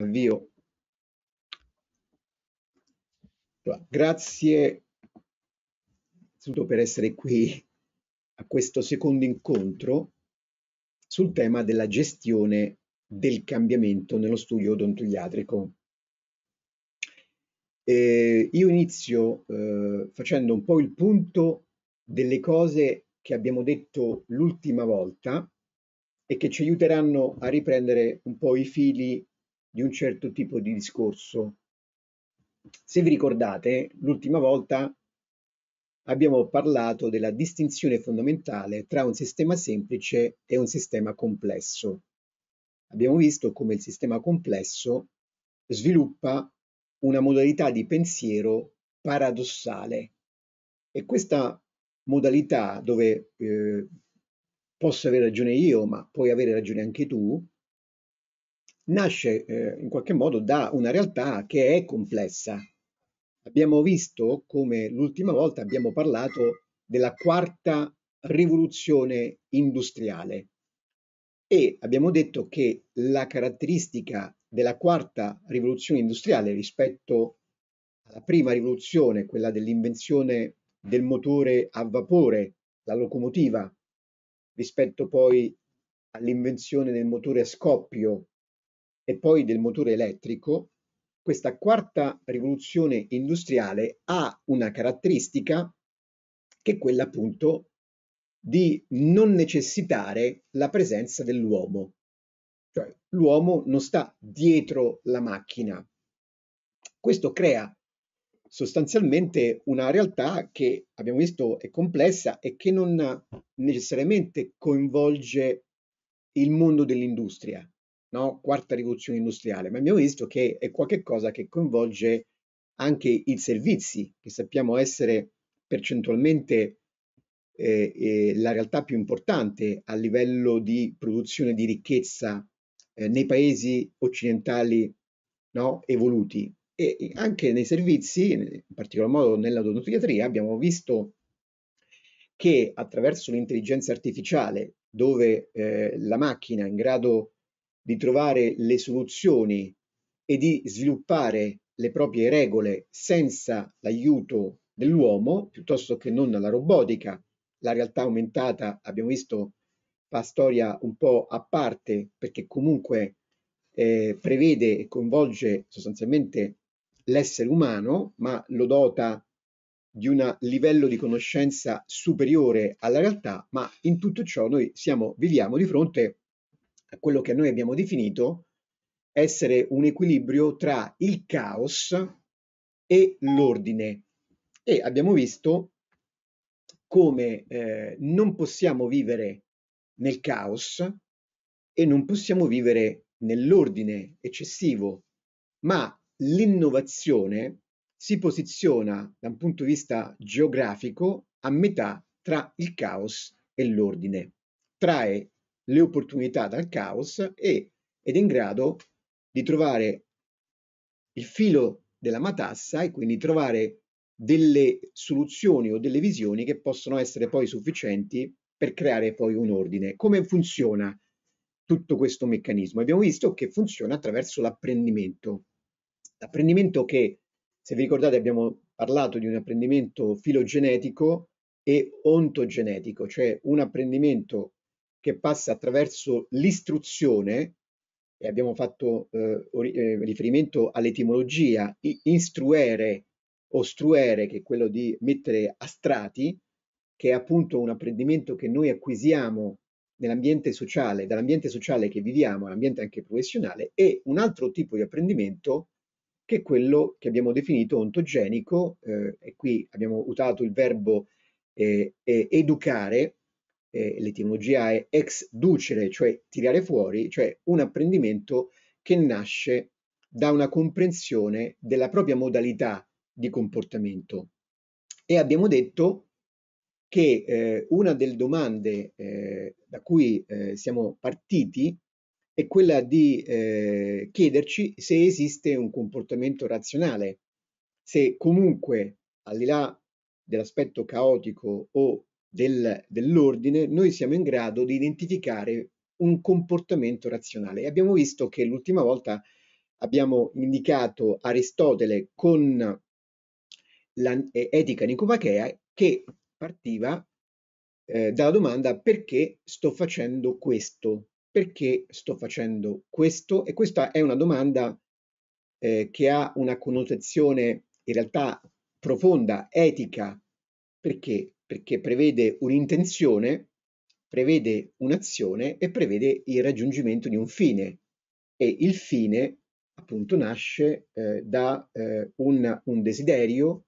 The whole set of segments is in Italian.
avvio. grazie innanzitutto per essere qui a questo secondo incontro sul tema della gestione del cambiamento nello studio odontoiatrico. Eh, io inizio eh, facendo un po' il punto delle cose che abbiamo detto l'ultima volta e che ci aiuteranno a riprendere un po' i fili di un certo tipo di discorso. Se vi ricordate, l'ultima volta abbiamo parlato della distinzione fondamentale tra un sistema semplice e un sistema complesso. Abbiamo visto come il sistema complesso sviluppa una modalità di pensiero paradossale e questa modalità dove eh, posso avere ragione io, ma puoi avere ragione anche tu, nasce eh, in qualche modo da una realtà che è complessa. Abbiamo visto come l'ultima volta abbiamo parlato della quarta rivoluzione industriale e abbiamo detto che la caratteristica della quarta rivoluzione industriale rispetto alla prima rivoluzione, quella dell'invenzione del motore a vapore, la locomotiva, rispetto poi all'invenzione del motore a scoppio, e poi del motore elettrico, questa quarta rivoluzione industriale ha una caratteristica che è quella appunto di non necessitare la presenza dell'uomo. Cioè l'uomo non sta dietro la macchina. Questo crea sostanzialmente una realtà che abbiamo visto è complessa e che non necessariamente coinvolge il mondo dell'industria, no? quarta rivoluzione industriale, ma abbiamo visto che è qualcosa che coinvolge anche i servizi, che sappiamo essere percentualmente eh, eh, la realtà più importante a livello di produzione di ricchezza eh, nei paesi occidentali no? evoluti. E anche nei servizi, in particolar modo nell'odontoiatria, abbiamo visto che attraverso l'intelligenza artificiale, dove eh, la macchina è in grado di trovare le soluzioni e di sviluppare le proprie regole senza l'aiuto dell'uomo, piuttosto che non la robotica. La realtà aumentata, abbiamo visto, fa storia un po' a parte perché comunque eh, prevede e coinvolge sostanzialmente l'essere umano, ma lo dota di un livello di conoscenza superiore alla realtà, ma in tutto ciò noi siamo, viviamo di fronte a quello che noi abbiamo definito essere un equilibrio tra il caos e l'ordine. E abbiamo visto come eh, non possiamo vivere nel caos e non possiamo vivere nell'ordine eccessivo, ma l'innovazione si posiziona da un punto di vista geografico a metà tra il caos e l'ordine. Trae le opportunità dal caos e, ed è in grado di trovare il filo della matassa e quindi trovare delle soluzioni o delle visioni che possono essere poi sufficienti per creare poi un ordine. Come funziona tutto questo meccanismo? Abbiamo visto che funziona attraverso l'apprendimento. L'apprendimento che, se vi ricordate, abbiamo parlato di un apprendimento filogenetico e ontogenetico, cioè un apprendimento che passa attraverso l'istruzione, e abbiamo fatto eh, eh riferimento all'etimologia, instruere, ostruere, che è quello di mettere a strati, che è appunto un apprendimento che noi acquisiamo nell'ambiente sociale, dall'ambiente sociale che viviamo all'ambiente anche professionale, e un altro tipo di apprendimento che è quello che abbiamo definito ontogenico, eh, e qui abbiamo usato il verbo eh, educare, eh, l'etimologia è ex ducere, cioè tirare fuori, cioè un apprendimento che nasce da una comprensione della propria modalità di comportamento. E abbiamo detto che eh, una delle domande eh, da cui eh, siamo partiti è quella di eh, chiederci se esiste un comportamento razionale, se comunque al di là dell'aspetto caotico o del, dell'ordine, noi siamo in grado di identificare un comportamento razionale. E abbiamo visto che l'ultima volta abbiamo indicato Aristotele con l'etica eh, nicomachea che partiva eh, dalla domanda perché sto facendo questo? Perché sto facendo questo? E questa è una domanda eh, che ha una connotazione in realtà profonda, etica. Perché? perché prevede un'intenzione, prevede un'azione e prevede il raggiungimento di un fine. E il fine appunto nasce eh, da eh, un, un, desiderio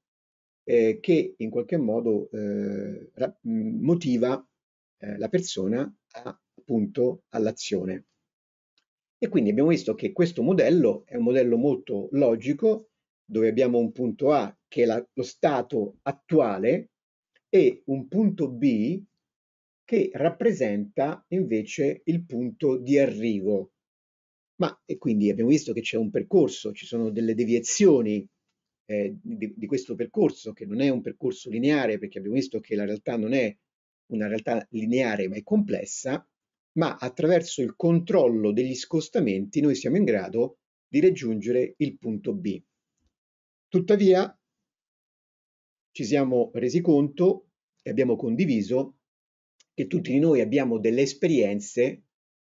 eh, che in qualche modo eh, motiva eh, la persona a, appunto all'azione. E quindi abbiamo visto che questo modello è un modello molto logico, dove abbiamo un punto A che è la, lo stato attuale, e un punto B che rappresenta invece il punto di arrivo. Ma e quindi abbiamo visto che c'è un percorso, ci sono delle deviazioni eh, di, di questo percorso, che non è un percorso lineare, perché abbiamo visto che la realtà non è una realtà lineare ma è complessa, ma attraverso il controllo degli scostamenti noi siamo in grado di raggiungere il punto B. Tuttavia ci siamo resi conto e abbiamo condiviso che tutti noi abbiamo delle esperienze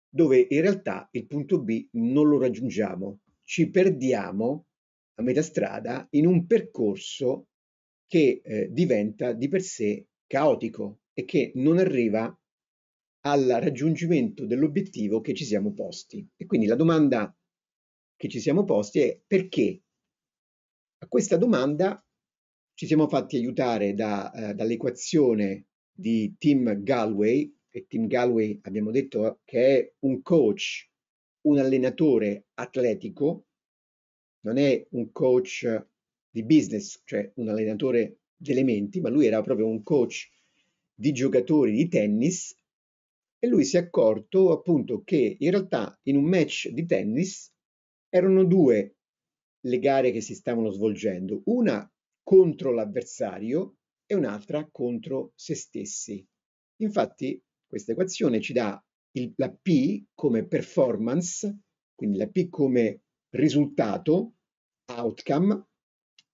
dove in realtà il punto B non lo raggiungiamo, ci perdiamo a metà strada in un percorso che eh, diventa di per sé caotico e che non arriva al raggiungimento dell'obiettivo che ci siamo posti. E quindi la domanda che ci siamo posti è perché? A questa domanda ci siamo fatti aiutare da, eh, dall'equazione di Tim Galway, e Tim Galway abbiamo detto che è un coach, un allenatore atletico, non è un coach di business, cioè un allenatore di elementi, ma lui era proprio un coach di giocatori di tennis e lui si è accorto appunto che in realtà in un match di tennis erano due le gare che si stavano svolgendo, una contro l'avversario e un'altra contro se stessi. Infatti questa equazione ci dà il, la P come performance, quindi la P come risultato, outcome,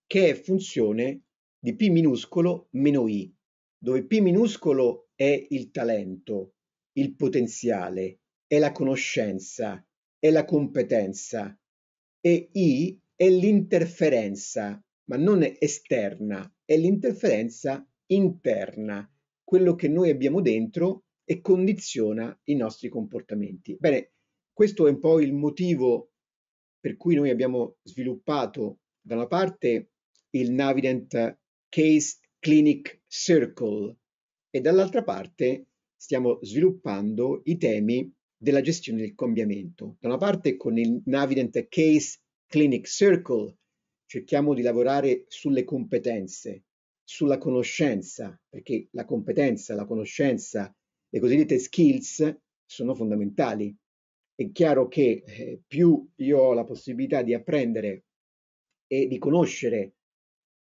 che è funzione di P minuscolo meno I, dove P minuscolo è il talento, il potenziale, è la conoscenza, è la competenza e I è l'interferenza, ma non esterna, è l'interferenza interna, quello che noi abbiamo dentro e condiziona i nostri comportamenti. Bene, questo è un po' il motivo per cui noi abbiamo sviluppato da una parte il Navident Case Clinic Circle e dall'altra parte stiamo sviluppando i temi della gestione del cambiamento. Da una parte con il Navident Case Clinic Circle cerchiamo di lavorare sulle competenze, sulla conoscenza, perché la competenza, la conoscenza, le cosiddette skills sono fondamentali. È chiaro che eh, più io ho la possibilità di apprendere e di conoscere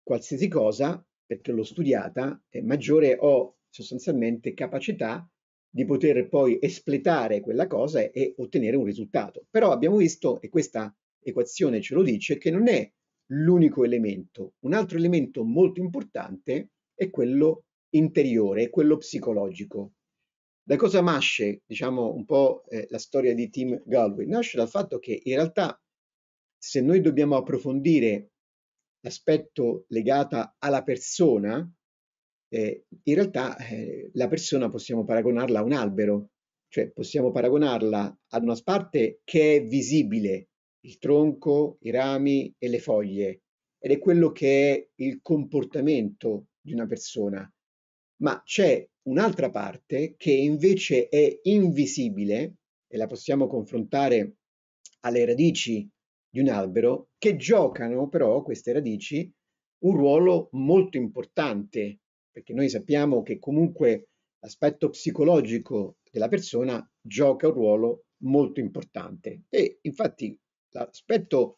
qualsiasi cosa, perché l'ho studiata, eh, maggiore ho sostanzialmente capacità di poter poi espletare quella cosa e, ottenere un risultato. Però abbiamo visto, e questa equazione ce lo dice, che non è l'unico elemento. Un altro elemento molto importante è quello interiore, quello psicologico. Da cosa nasce, diciamo, un po' eh, la storia di Tim Galway? Nasce dal fatto che in realtà se noi dobbiamo approfondire l'aspetto legato alla persona, eh, in realtà eh, la persona possiamo paragonarla a un albero, cioè possiamo paragonarla ad una parte che è visibile, il tronco, i rami e le foglie ed è quello che è il comportamento di una persona. Ma c'è un'altra parte che invece è invisibile e la possiamo confrontare alle radici di un albero che giocano però queste radici un ruolo molto importante perché noi sappiamo che comunque l'aspetto psicologico della persona gioca un ruolo molto importante e infatti aspetto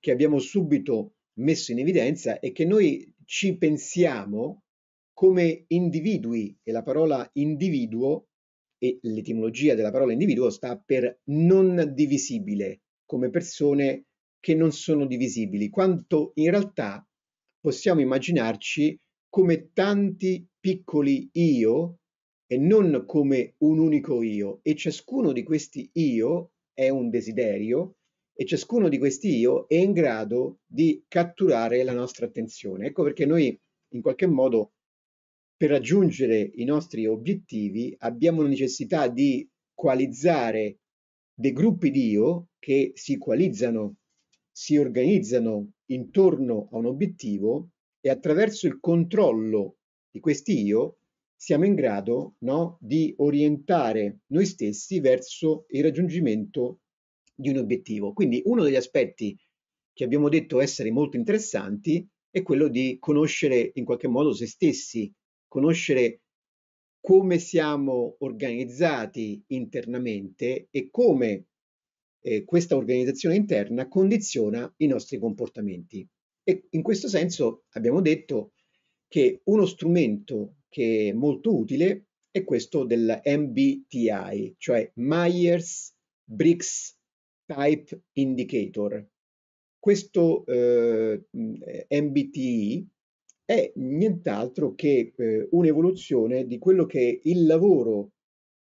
che abbiamo subito messo in evidenza è che noi ci pensiamo come individui e la parola individuo e l'etimologia della parola individuo sta per non divisibile, come persone che non sono divisibili, quanto in realtà possiamo immaginarci come tanti piccoli io e non come un unico io e ciascuno di questi io è un desiderio e ciascuno di questi io è in grado di catturare la nostra attenzione. Ecco perché noi in qualche modo per raggiungere i nostri obiettivi abbiamo necessità di qualizzare dei gruppi di io che si qualizzano, si organizzano intorno a un obiettivo e attraverso il controllo di questi io siamo in grado no, di orientare noi stessi verso il raggiungimento di un obiettivo. Quindi uno degli aspetti che abbiamo detto essere molto interessanti è quello di conoscere in qualche modo se stessi, conoscere come siamo organizzati internamente e come eh, questa organizzazione interna condiziona i nostri comportamenti. E in questo senso abbiamo detto che uno strumento che è molto utile è questo del MBTI, cioè Myers Briggs Type Indicator. Questo eh, MBTI mm, eh, è nient'altro che eh, un'evoluzione di quello che è il lavoro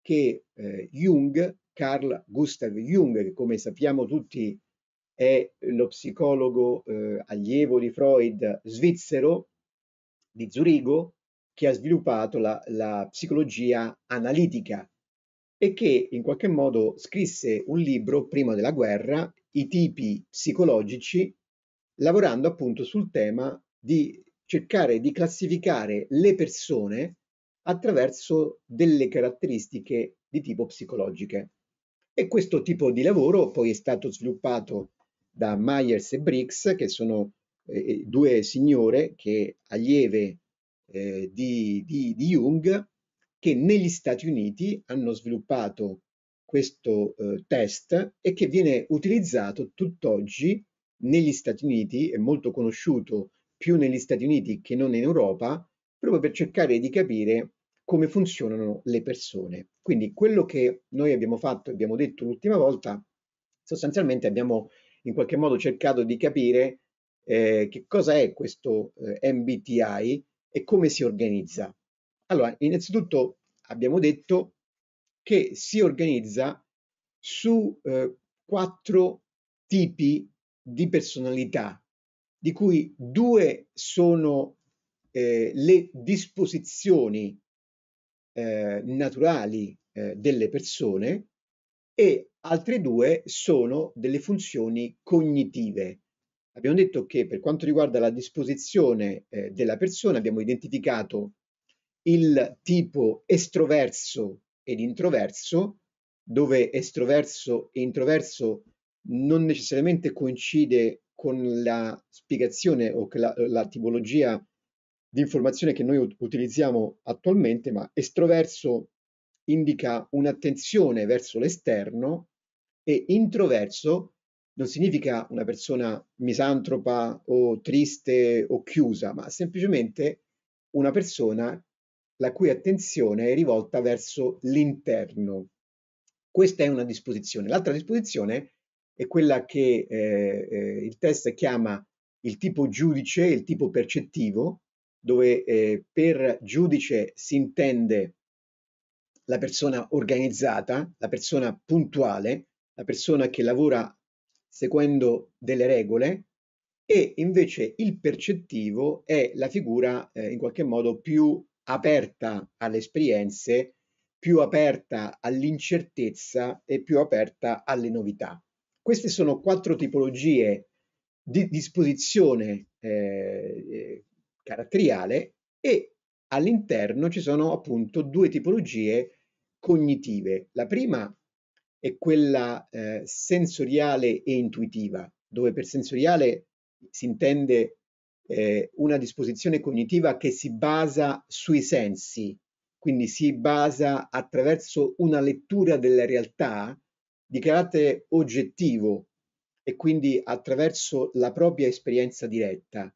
che eh, Jung, Carl Gustav Jung, che come sappiamo tutti è lo psicologo eh, allievo di Freud svizzero di Zurigo, che ha sviluppato la, la psicologia analitica, e che in qualche modo scrisse un libro prima della guerra, I tipi psicologici, lavorando appunto sul tema di cercare di classificare le persone attraverso delle caratteristiche di tipo psicologiche. E questo tipo di lavoro poi è stato sviluppato da Myers e Briggs, che sono eh, eh due signore che allieve eh, di, di, di Jung, che negli Stati Uniti hanno sviluppato questo eh, test e che viene utilizzato tutt'oggi negli Stati Uniti, è molto conosciuto più negli Stati Uniti che non in Europa, proprio per cercare di capire come funzionano le persone. Quindi quello che noi abbiamo fatto, abbiamo detto l'ultima volta, sostanzialmente abbiamo in qualche modo cercato di capire eh, che cosa è questo eh, MBTI e come si organizza. Allora, innanzitutto abbiamo detto che si organizza su eh, quattro tipi di personalità, di cui due sono eh, le disposizioni eh, naturali eh, delle persone e altre due sono delle funzioni cognitive. Abbiamo detto che per quanto riguarda la disposizione eh, della persona abbiamo identificato il tipo estroverso ed introverso, dove estroverso e introverso non necessariamente coincide con la spiegazione o la, la tipologia di informazione che noi utilizziamo attualmente, ma estroverso indica un'attenzione verso l'esterno e introverso non significa una persona misantropa o triste o chiusa, ma semplicemente una persona la cui attenzione è rivolta verso l'interno. Questa è una disposizione. L'altra disposizione è quella che eh, eh, il test chiama il tipo giudice, il tipo percettivo, dove eh, per giudice si intende la persona organizzata, la persona puntuale, la persona che lavora seguendo delle regole e invece il percettivo è la figura eh, in qualche modo più aperta alle esperienze, più aperta all'incertezza e più aperta alle novità. Queste sono quattro tipologie di disposizione eh, caratteriale e all'interno ci sono appunto due tipologie cognitive. La prima è quella eh, sensoriale e intuitiva, dove per sensoriale si intende eh, una disposizione cognitiva che si basa sui sensi, quindi si basa attraverso una lettura della realtà di carattere oggettivo e quindi attraverso la propria esperienza diretta,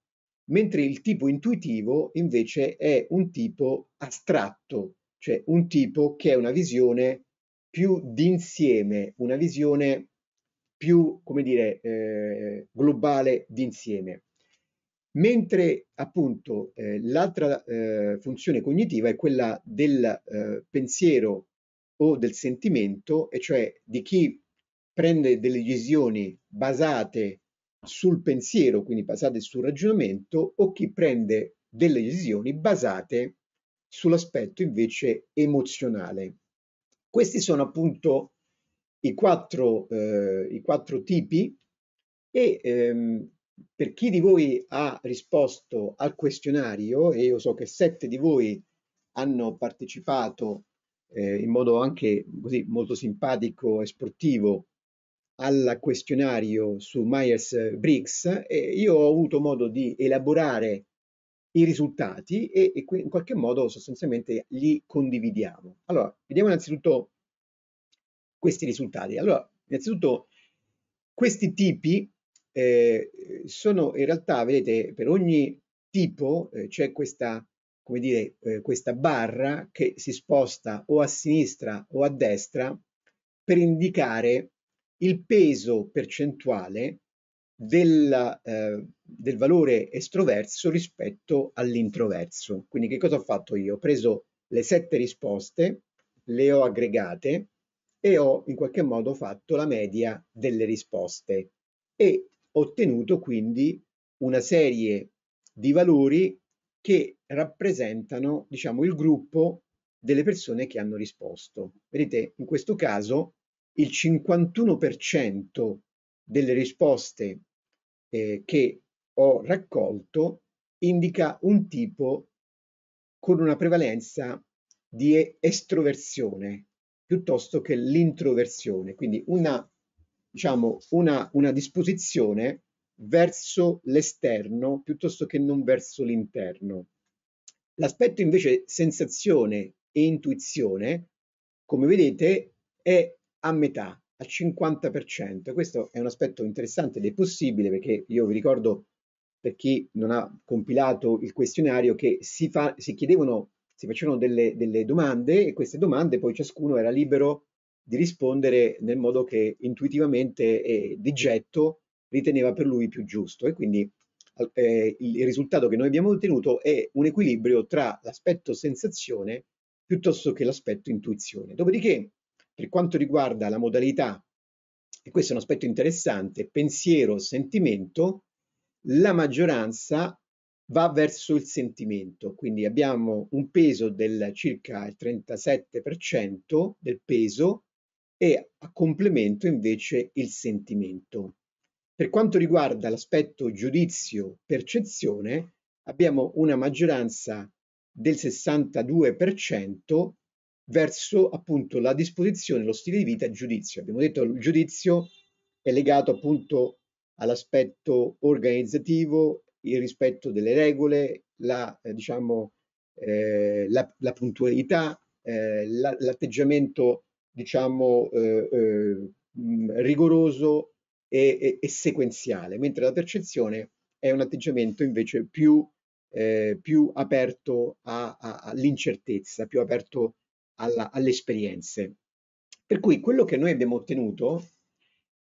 mentre il tipo intuitivo invece è un tipo astratto, cioè un tipo che è una visione più d'insieme, una visione più, come dire, eh, globale d'insieme. Mentre appunto eh, l'altra eh, funzione cognitiva è quella del eh, pensiero o del sentimento, e cioè di chi prende delle decisioni basate sul pensiero, quindi basate sul ragionamento, o chi prende delle decisioni basate sull'aspetto invece emozionale. Questi sono appunto i quattro, eh, i quattro tipi e ehm, per chi di voi ha risposto al questionario, e io so che sette di voi hanno partecipato eh, in modo anche così molto simpatico e sportivo al questionario su Myers Briggs, e io ho avuto modo di elaborare i risultati e, e in qualche modo sostanzialmente li condividiamo. Allora, vediamo innanzitutto questi risultati. Allora, innanzitutto questi tipi eh, sono in realtà, vedete, per ogni tipo eh, c'è questa, come dire, eh, questa barra che si sposta o a sinistra o a destra per indicare il peso percentuale del, eh, del valore estroverso rispetto all'introverso. Quindi che cosa ho fatto io? Ho preso le sette risposte, le ho aggregate e ho in qualche modo fatto la media delle risposte e ottenuto quindi una serie di valori che rappresentano diciamo, il gruppo delle persone che hanno risposto. Vedete, in questo caso il 51% delle risposte eh, che ho raccolto indica un tipo con una prevalenza di estroversione piuttosto che l'introversione, quindi una diciamo, una, una disposizione verso l'esterno piuttosto che non verso l'interno. L'aspetto invece sensazione e intuizione, come vedete, è a metà, al 50%. Questo è un aspetto interessante ed è possibile perché io vi ricordo per chi non ha compilato il questionario che si, fa, si chiedevano, si facevano delle, delle domande e queste domande poi ciascuno era libero di rispondere nel modo che intuitivamente e di getto riteneva per lui più giusto e quindi eh, il risultato che noi abbiamo ottenuto è un equilibrio tra l'aspetto sensazione piuttosto che l'aspetto intuizione. Dopodiché, per quanto riguarda la modalità, e questo è un aspetto interessante, pensiero-sentimento, la maggioranza va verso il sentimento, quindi abbiamo un peso del circa il 37% del peso e a complemento invece il sentimento. Per quanto riguarda l'aspetto giudizio-percezione, abbiamo una maggioranza del 62% verso appunto la disposizione, lo stile di vita e giudizio. Abbiamo detto che il giudizio è legato appunto all'aspetto organizzativo, il rispetto delle regole, la, eh, diciamo, eh, la, la puntualità, eh, l'atteggiamento diciamo, eh, eh, rigoroso e, e, e, sequenziale, mentre la percezione è un atteggiamento invece più, eh, più aperto all'incertezza, più aperto alla, alle esperienze. Per cui quello che noi abbiamo ottenuto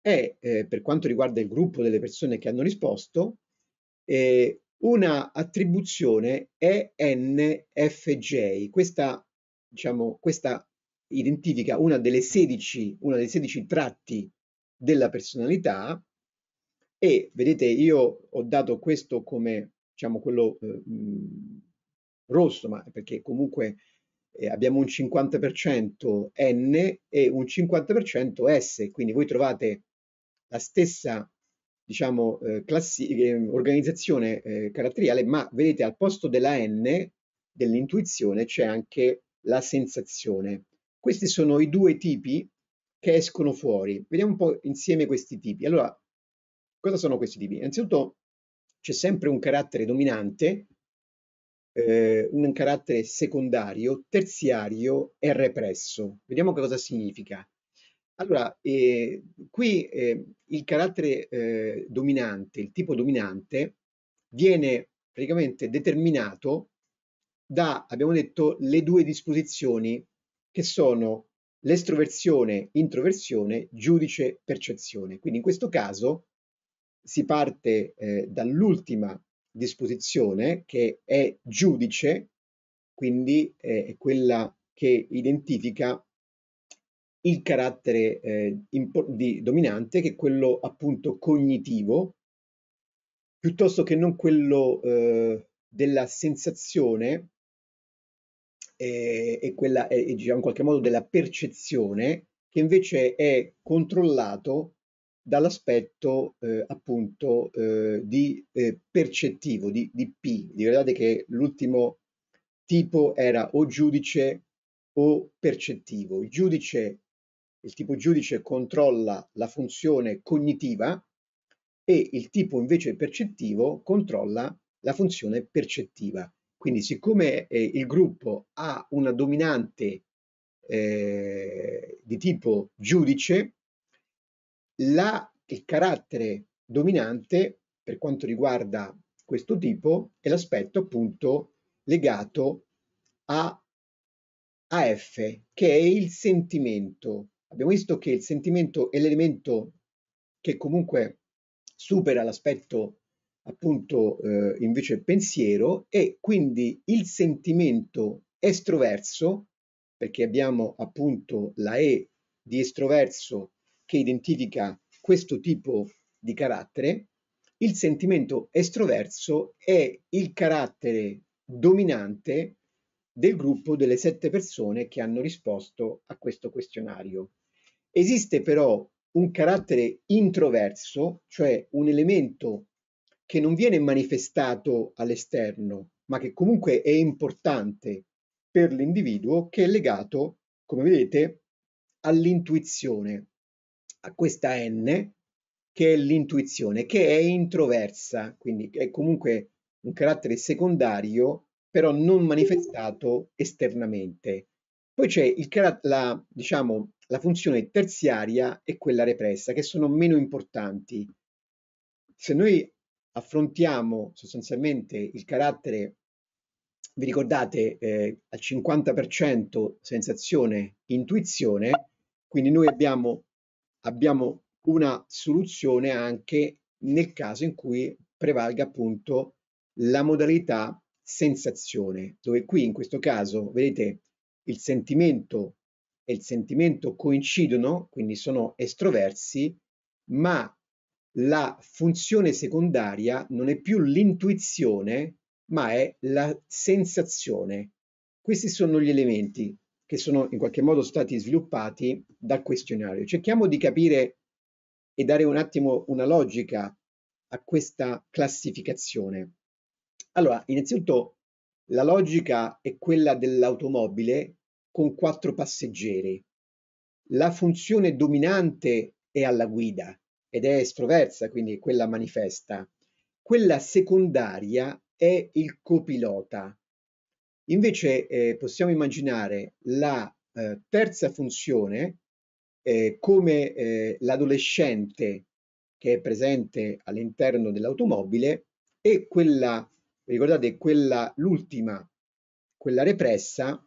è, eh, per quanto riguarda il gruppo delle persone che hanno risposto, eh, una attribuzione ENFJ. Questa, diciamo, questa identifica una delle 16, uno dei 16 tratti della personalità e vedete io ho dato questo come diciamo quello eh, mm, rosso ma perché comunque eh, abbiamo un 50% N e un 50% S quindi voi trovate la stessa diciamo eh, eh organizzazione eh, caratteriale ma vedete al posto della N dell'intuizione c'è anche la sensazione questi sono i due tipi che escono fuori. Vediamo un po' insieme questi tipi. Allora, cosa sono questi tipi? Innanzitutto c'è sempre un carattere dominante, eh, un carattere secondario, terziario e represso. Vediamo che cosa significa. Allora, eh, qui eh, il carattere eh, dominante, il tipo dominante, viene praticamente determinato da, abbiamo detto, le due disposizioni che sono l'estroversione, introversione, giudice, percezione. Quindi in questo caso si parte eh, dall'ultima disposizione che è giudice, quindi eh, è quella che identifica il carattere eh, di, dominante, che è quello appunto cognitivo, piuttosto che non quello eh, della sensazione eh, e quella è, è, diciamo in qualche modo della percezione che invece è controllato dall'aspetto eh, appunto eh, di eh, percettivo, di, di P. Ricordate che l'ultimo tipo era o giudice o percettivo. Il giudice, il tipo giudice controlla la funzione cognitiva e il tipo invece percettivo controlla la funzione percettiva. Quindi siccome eh, il gruppo ha una dominante eh, di tipo giudice, la, il carattere dominante per quanto riguarda questo tipo è l'aspetto appunto legato a AF, che è il sentimento. Abbiamo visto che il sentimento è l'elemento che comunque supera l'aspetto appunto eh, invece pensiero e quindi il sentimento estroverso, perché abbiamo appunto la E di estroverso che identifica questo tipo di carattere, il sentimento estroverso è il carattere dominante del gruppo delle sette persone che hanno risposto a questo questionario. Esiste però un carattere introverso, cioè un elemento che non viene manifestato all'esterno, ma che comunque è importante per l'individuo, che è legato, come vedete, all'intuizione, a questa N, che è l'intuizione, che è introversa, quindi è comunque un carattere secondario, però non manifestato esternamente. Poi c'è il, la, diciamo, la funzione terziaria e quella repressa, che sono meno importanti. Se noi affrontiamo sostanzialmente il carattere, vi ricordate, eh, al 50% sensazione, intuizione, quindi noi abbiamo, abbiamo una soluzione anche nel caso in cui prevalga appunto la modalità sensazione, dove qui in questo caso, vedete, il sentimento e il sentimento coincidono, quindi sono estroversi, ma la funzione secondaria non è più l'intuizione, ma è la sensazione. Questi sono gli elementi che sono in qualche modo stati sviluppati dal questionario. Cerchiamo di capire e dare un attimo una logica a questa classificazione. Allora, innanzitutto la logica è quella dell'automobile con quattro passeggeri. La funzione dominante è alla guida, ed è estroversa, quindi quella manifesta. Quella secondaria è il copilota. Invece eh, possiamo immaginare la eh, terza funzione eh, come eh, l'adolescente che è presente all'interno dell'automobile e quella, ricordate, quella l'ultima, quella repressa,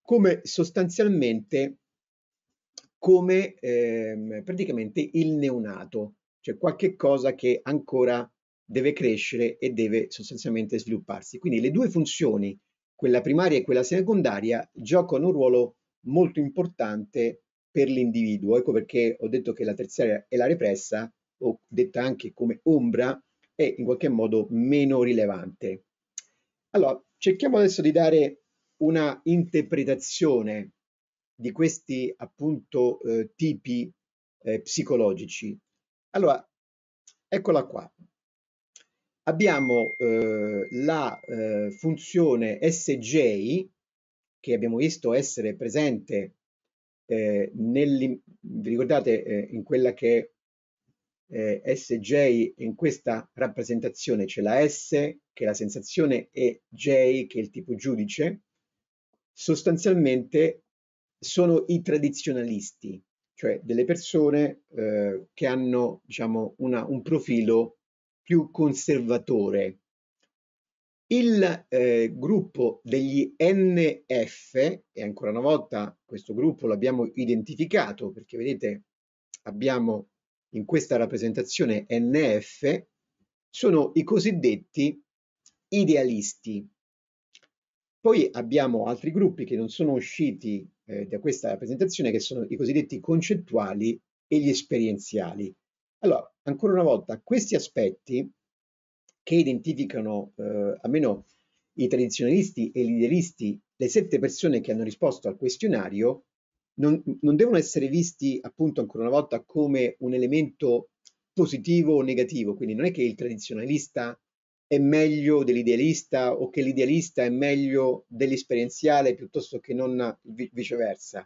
come sostanzialmente come ehm, praticamente il neonato, cioè qualche cosa che ancora deve crescere e deve sostanzialmente svilupparsi. Quindi le due funzioni, quella primaria e quella secondaria, giocano un ruolo molto importante per l'individuo. Ecco perché ho detto che la terziaria è la repressa, o detta anche come ombra, è in qualche modo meno rilevante. Allora, cerchiamo adesso di dare una interpretazione di questi appunto eh, tipi eh, psicologici. Allora, eccola qua. Abbiamo eh, la eh, funzione SJ che abbiamo visto essere presente eh, nel, vi ricordate eh, in quella che è SJ in questa rappresentazione c'è la S che è la sensazione e J che è il tipo giudice sostanzialmente sono i tradizionalisti, cioè delle persone eh, che hanno diciamo, una, un profilo più conservatore. Il eh, gruppo degli NF, e ancora una volta questo gruppo l'abbiamo identificato perché vedete abbiamo in questa rappresentazione NF, sono i cosiddetti idealisti. Poi abbiamo altri gruppi che non sono usciti eh, da questa presentazione che sono i cosiddetti concettuali e gli esperienziali. Allora, ancora una volta, questi aspetti che identificano eh, almeno i tradizionalisti e gli idealisti, le sette persone che hanno risposto al questionario, non, non devono essere visti appunto ancora una volta come un elemento positivo o negativo, quindi non è che il tradizionalista è meglio dell'idealista o che l'idealista è meglio dell'esperienziale piuttosto che non viceversa,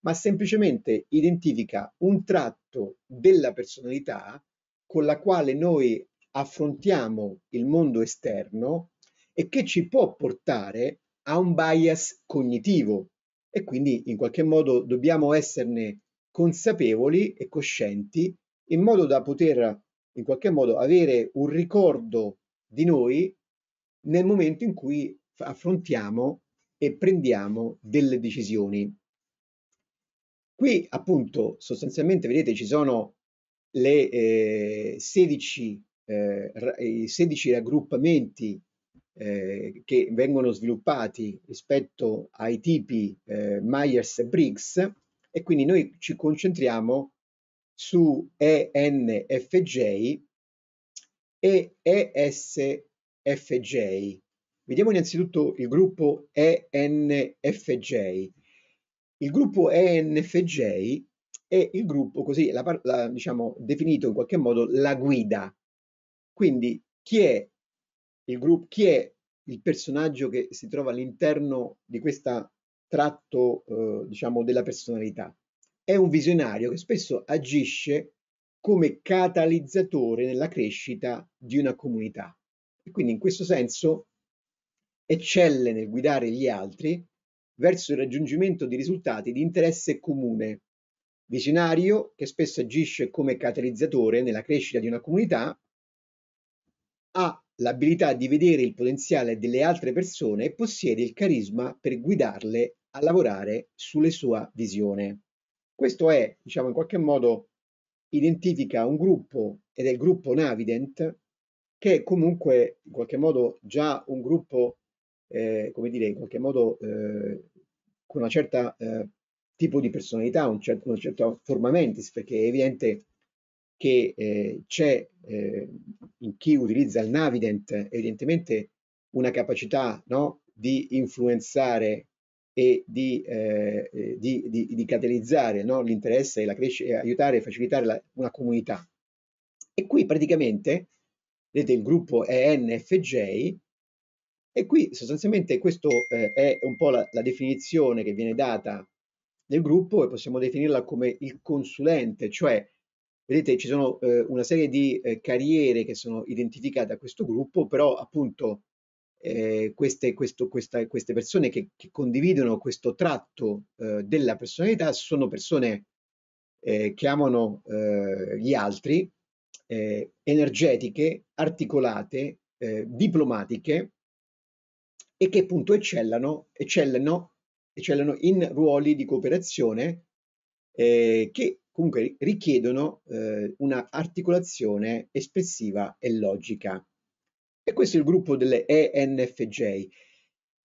ma semplicemente identifica un tratto della personalità con la quale noi affrontiamo il mondo esterno e che ci può portare a un bias cognitivo e quindi in qualche modo dobbiamo esserne consapevoli e coscienti in modo da poter in qualche modo avere un ricordo di noi nel momento in cui affrontiamo e prendiamo delle decisioni. Qui appunto sostanzialmente vedete ci sono le, eh, 16, eh, i 16 raggruppamenti eh, che vengono sviluppati rispetto ai tipi eh, Myers e Briggs e quindi noi ci concentriamo su ENFJ e ESFJ. Vediamo innanzitutto il gruppo ENFJ. Il gruppo ENFJ è il gruppo, così la, la, diciamo, definito in qualche modo la guida. Quindi chi è il gruppo, chi è il personaggio che si trova all'interno di questo tratto, eh, diciamo, della personalità? È un visionario che spesso agisce come catalizzatore nella crescita di una comunità. E quindi in questo senso eccelle nel guidare gli altri verso il raggiungimento di risultati di interesse comune, visionario che spesso agisce come catalizzatore nella crescita di una comunità, ha l'abilità di vedere il potenziale delle altre persone e possiede il carisma per guidarle a lavorare sulle sua visione. Questo è, diciamo in qualche modo, identifica un gruppo, ed è il gruppo Navident, che è comunque in qualche modo già un gruppo, eh, come dire, in qualche modo eh, con una certa eh, tipo di personalità, un certo, una certa forma mentis, perché è evidente che eh, c'è eh, in chi utilizza il Navident evidentemente una capacità no, di influenzare e di, eh, eh, di, di, di catalizzare no? l'interesse e la crescita, aiutare e facilitare la, una comunità. E qui praticamente, vedete il gruppo ENFJ, e qui sostanzialmente questa eh, è un po' la, la, definizione che viene data del gruppo e possiamo definirla come il consulente, cioè vedete ci sono eh, una serie di eh, carriere che sono identificate a questo gruppo, però appunto eh, queste, questo, questa, queste, persone che, che, condividono questo tratto eh, della personalità sono persone eh, che amano eh, gli altri, eh, energetiche, articolate, eh, diplomatiche e che appunto eccellano, eccellano, eccellano in ruoli di cooperazione che comunque richiedono una articolazione espressiva e logica. E questo è il gruppo delle ENFJ.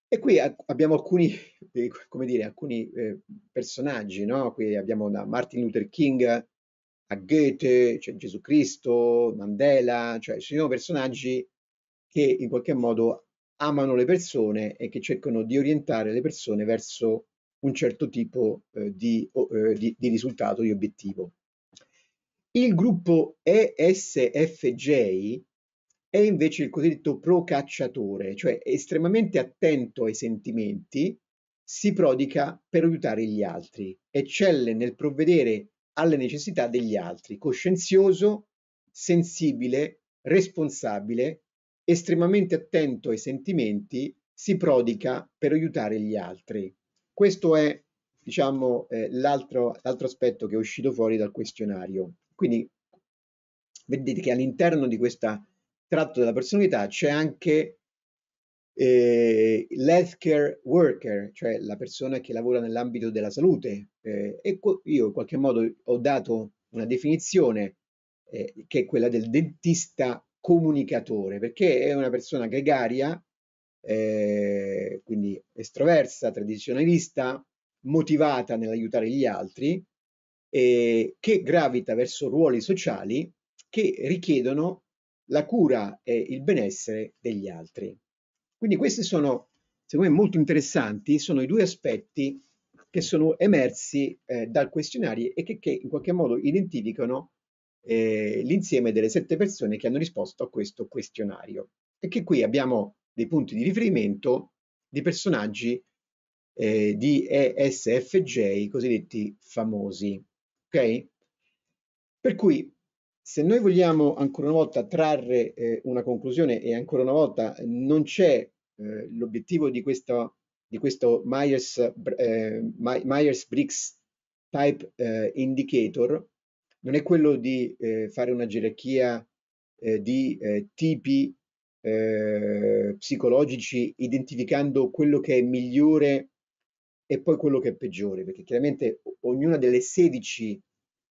E qui abbiamo alcuni, come dire, alcuni eh, personaggi, no? Qui abbiamo da Martin Luther King a Goethe, cioè Gesù Cristo, Mandela, cioè ci sono personaggi che in qualche modo amano le persone e che cercano di orientare le persone verso un certo tipo eh, di, eh, di, di risultato, di obiettivo. Il gruppo ESFJ è invece il cosiddetto procacciatore, cioè estremamente attento ai sentimenti, si prodica per aiutare gli altri, eccelle nel provvedere alle necessità degli altri, coscienzioso, sensibile, responsabile, estremamente attento ai sentimenti, si prodica per aiutare gli altri. Questo è, diciamo, eh, l'altro, l'altro aspetto che è uscito fuori dal questionario. Quindi vedete che all'interno di questa tratto della personalità c'è anche eh, l'healthcare worker, cioè la persona che lavora nell'ambito della salute. Eh, e io in qualche modo ho dato una definizione eh, che è quella del dentista comunicatore, perché è una persona gregaria, eh, quindi estroversa, tradizionalista, motivata nell'aiutare gli altri, eh, che gravita verso ruoli sociali che richiedono la cura e il benessere degli altri. Quindi questi sono, secondo me, molto interessanti, sono i due aspetti che sono emersi eh, dal questionario e che, che, in qualche modo identificano eh, l'insieme delle sette persone che hanno risposto a questo questionario. E che qui abbiamo dei punti di riferimento di personaggi eh, di ESFJ i cosiddetti famosi. Ok? Per cui se noi vogliamo ancora una volta trarre eh, una conclusione e ancora una volta eh, non c'è eh, l'obiettivo di questo, di questo Myers, eh, Myers Briggs Type eh, Indicator, non è quello di eh, fare una gerarchia di tipi psicologici identificando quello che è migliore e poi quello che è peggiore, perché chiaramente ognuna delle 16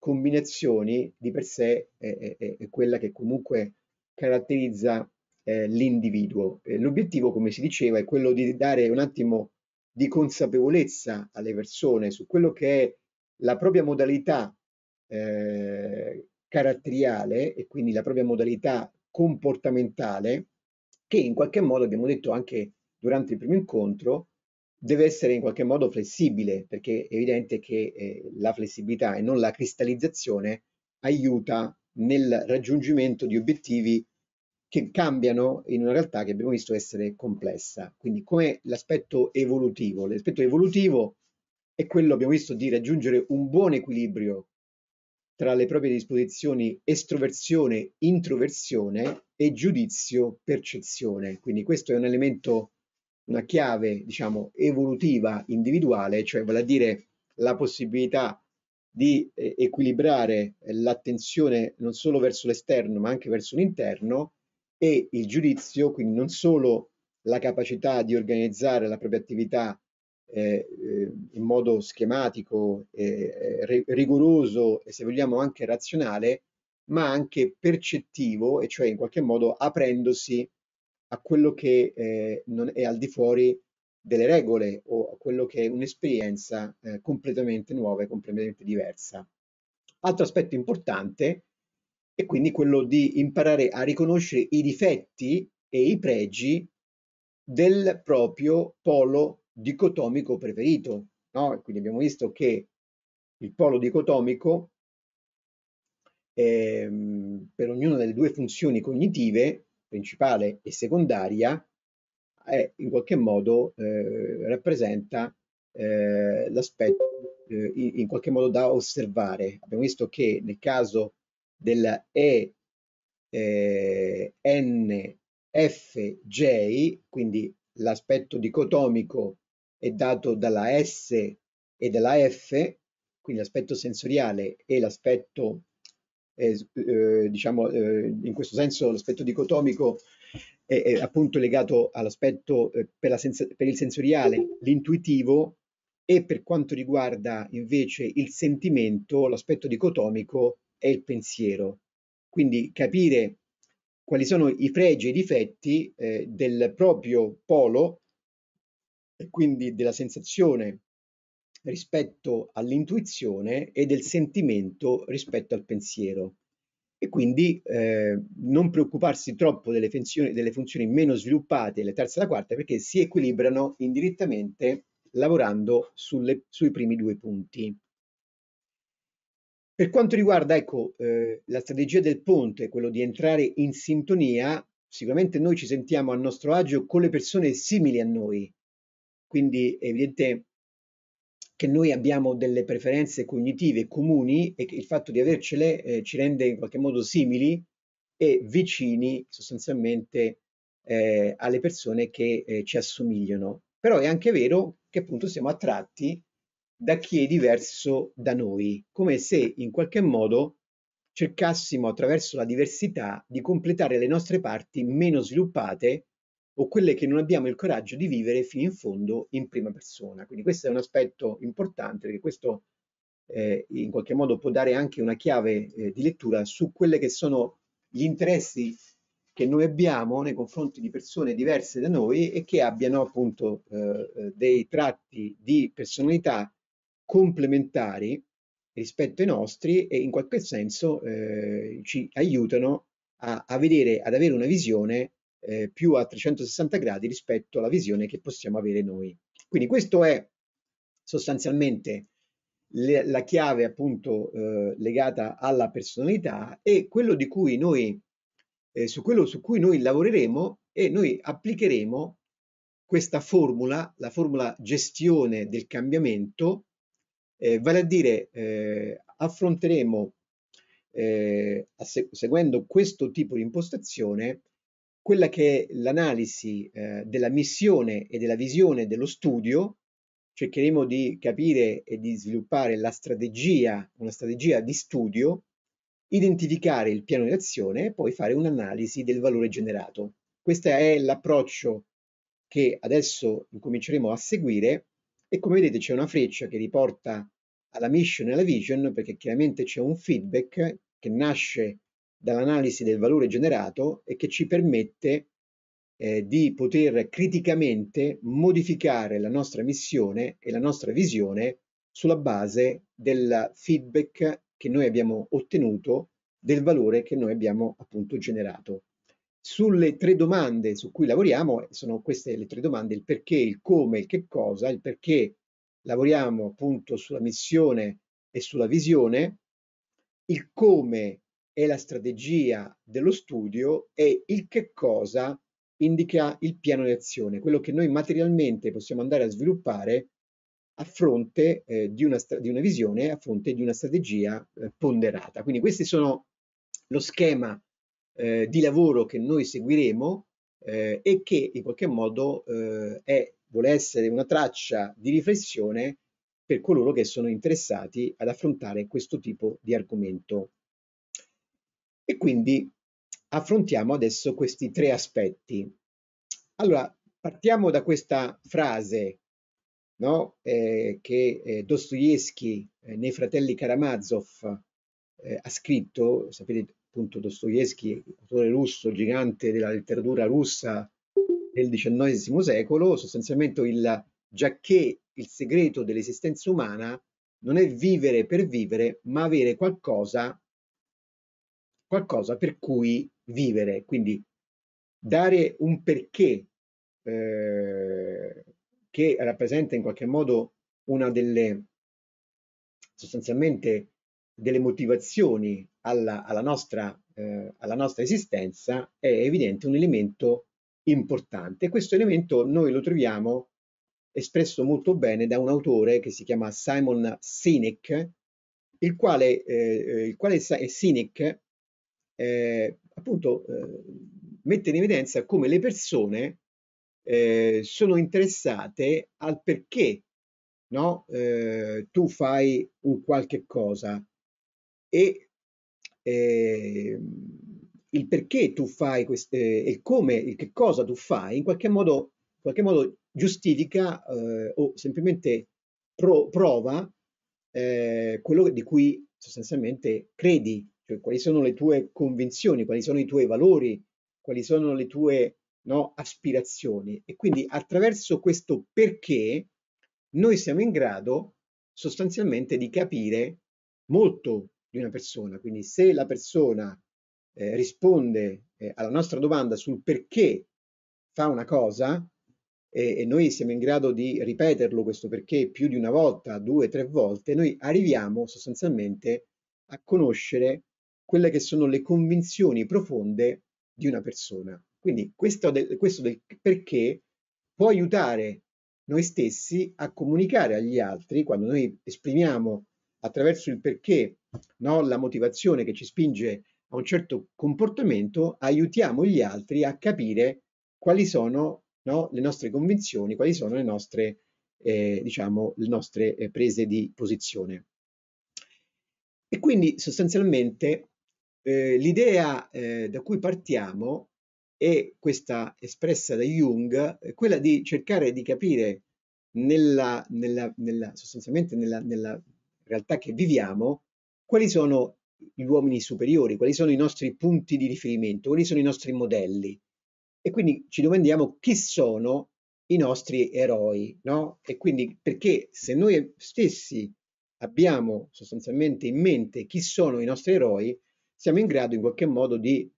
combinazioni di per sé è, è, è quella che comunque caratterizza eh, l'individuo. Eh, l'obiettivo, come si diceva, è quello di dare un attimo di consapevolezza alle persone su quello che è la propria modalità eh, caratteriale e quindi la propria modalità comportamentale che in qualche modo abbiamo detto anche durante il primo incontro deve essere in qualche modo flessibile, perché è evidente che eh, la flessibilità e non la cristallizzazione aiuta nel raggiungimento di obiettivi che cambiano in una realtà che abbiamo visto essere complessa. Quindi come l'aspetto evolutivo? L'aspetto evolutivo è quello, abbiamo visto, di raggiungere un buon equilibrio tra le proprie disposizioni estroversione, introversione e giudizio, percezione. Quindi questo è un elemento una chiave, diciamo, evolutiva individuale, cioè vale a dire la possibilità di eh, equilibrare l'attenzione non solo verso l'esterno ma anche verso l'interno e il giudizio, quindi non solo la capacità di organizzare la propria attività eh, eh in modo schematico, eh, eh rigoroso e se vogliamo anche razionale, ma anche percettivo e cioè in qualche modo aprendosi a quello che eh, è al di fuori delle regole o a quello che è un'esperienza eh, completamente nuova e completamente diversa. Altro aspetto importante è quindi quello di imparare a riconoscere i difetti e i pregi del proprio polo dicotomico preferito. No? Quindi abbiamo visto che il polo dicotomico ehm, per ognuna delle due funzioni cognitive principale e secondaria è in qualche modo eh, rappresenta eh, l'aspetto eh, in qualche modo da osservare. Abbiamo visto che nel caso della ENFJ, eh, quindi l'aspetto dicotomico è dato dalla S e dalla F, quindi l'aspetto sensoriale e l'aspetto eh, diciamo, eh, in questo senso l'aspetto dicotomico è, è, appunto legato all'aspetto eh, per, per il sensoriale, l'intuitivo e per quanto riguarda invece il sentimento, l'aspetto dicotomico è il pensiero. Quindi capire quali sono i pregi e i difetti eh, del proprio polo, e quindi della sensazione rispetto all'intuizione e del sentimento rispetto al pensiero e quindi eh, non preoccuparsi troppo delle funzioni, delle funzioni meno sviluppate, le terza e la quarta, perché si equilibrano indirettamente lavorando sulle, sui primi due punti. Per quanto riguarda ecco, eh, la strategia del ponte, quello di entrare in sintonia, sicuramente noi ci sentiamo a nostro agio con le persone simili a noi, quindi è evidente che noi abbiamo delle preferenze cognitive comuni e che il fatto di avercele eh, ci rende in qualche modo simili e vicini sostanzialmente eh, alle persone che eh, ci assomigliano. Però è anche vero che appunto siamo attratti da chi è diverso da noi, come se in qualche modo cercassimo attraverso la diversità di completare le nostre parti meno sviluppate o quelle che non abbiamo il coraggio di vivere fino in fondo in prima persona. Quindi questo è un aspetto importante perché questo eh, in qualche modo può dare anche una chiave eh, di lettura su quelli che sono gli interessi che noi abbiamo nei confronti di persone diverse da noi e che abbiano appunto eh, eh dei tratti di personalità complementari rispetto ai nostri e in qualche senso eh, ci aiutano a, a vedere, ad avere una visione eh, più a 360 gradi rispetto alla visione che possiamo avere noi. Quindi questo è sostanzialmente le, la chiave appunto eh, legata alla personalità e quello di cui noi, eh, su quello su cui noi lavoreremo e noi applicheremo questa formula, la formula gestione del cambiamento, eh, vale a dire eh, affronteremo eh, seguendo questo tipo di impostazione quella che è l'analisi eh, della missione e della visione dello studio, cercheremo di capire e di sviluppare la strategia, una strategia di studio, identificare il piano di azione e poi fare un'analisi del valore generato. Questo è l'approccio che adesso cominceremo a seguire e come vedete c'è una freccia che riporta alla mission e alla vision perché chiaramente c'è un feedback che nasce dall'analisi del valore generato e che ci permette eh, di poter criticamente modificare la nostra missione e la nostra visione sulla base del feedback che noi abbiamo ottenuto del valore che noi abbiamo appunto generato. Sulle tre domande su cui lavoriamo, eh, sono queste le tre domande, il perché, il come, il che cosa, il perché lavoriamo appunto sulla missione e sulla visione, il come è la strategia dello studio e il che cosa indica il piano di azione, quello che noi materialmente possiamo andare a sviluppare a fronte eh, di, una di, una visione, a fronte di una strategia eh, ponderata. Quindi questi sono lo schema eh, di lavoro che noi seguiremo eh, e che in qualche modo eh, è, vuole essere una traccia di riflessione per coloro che sono interessati ad affrontare questo tipo di argomento e quindi affrontiamo adesso questi tre aspetti. Allora, partiamo da questa frase no? eh, che eh, Dostoevsky eh, nei Fratelli Karamazov eh, ha scritto, sapete appunto Dostoevsky, autore russo, gigante della letteratura russa del XIX secolo, sostanzialmente il giacché il segreto dell'esistenza umana non è vivere per vivere, ma avere qualcosa qualcosa per cui vivere, quindi dare un perché eh, che rappresenta in qualche modo una delle sostanzialmente delle motivazioni alla, alla, nostra, eh, alla nostra esistenza è evidente un elemento importante. Questo elemento noi lo troviamo espresso molto bene da un autore che si chiama Simon Sinek, il quale, eh, eh il quale Sinek eh, appunto eh, mette in evidenza come le persone eh, sono interessate al perché no? Eh, tu fai un qualche cosa e ehm, il perché tu fai queste eh, e come e che cosa tu fai in qualche modo, in qualche modo giustifica eh, o semplicemente pro, prova quello di cui sostanzialmente credi cioè quali sono le tue convinzioni, quali sono i tuoi valori, quali sono le tue no, aspirazioni. E quindi attraverso questo perché noi siamo in grado sostanzialmente di capire molto di una persona. Quindi se la persona eh, risponde eh, alla nostra domanda sul perché fa una cosa eh, e, noi siamo in grado di ripeterlo questo perché più di una volta, due, tre volte, noi arriviamo sostanzialmente a conoscere quelle che sono le convinzioni profonde di una persona. Quindi questo del, questo del perché può aiutare noi stessi a comunicare agli altri quando noi esprimiamo attraverso il perché no, la motivazione che ci spinge a un certo comportamento, aiutiamo gli altri a capire quali sono no, le nostre convinzioni, quali sono le nostre, eh, diciamo, le nostre eh, prese di posizione. E quindi sostanzialmente eh, l'idea eh, da cui partiamo è questa espressa da Jung, quella di cercare di capire nella, nella, nella, sostanzialmente nella, nella realtà che viviamo quali sono gli uomini superiori, quali sono i nostri punti di riferimento, quali sono i nostri modelli. E quindi ci domandiamo chi sono i nostri eroi, no? E quindi perché se noi stessi abbiamo sostanzialmente in mente chi sono i nostri eroi, siamo in grado in qualche modo di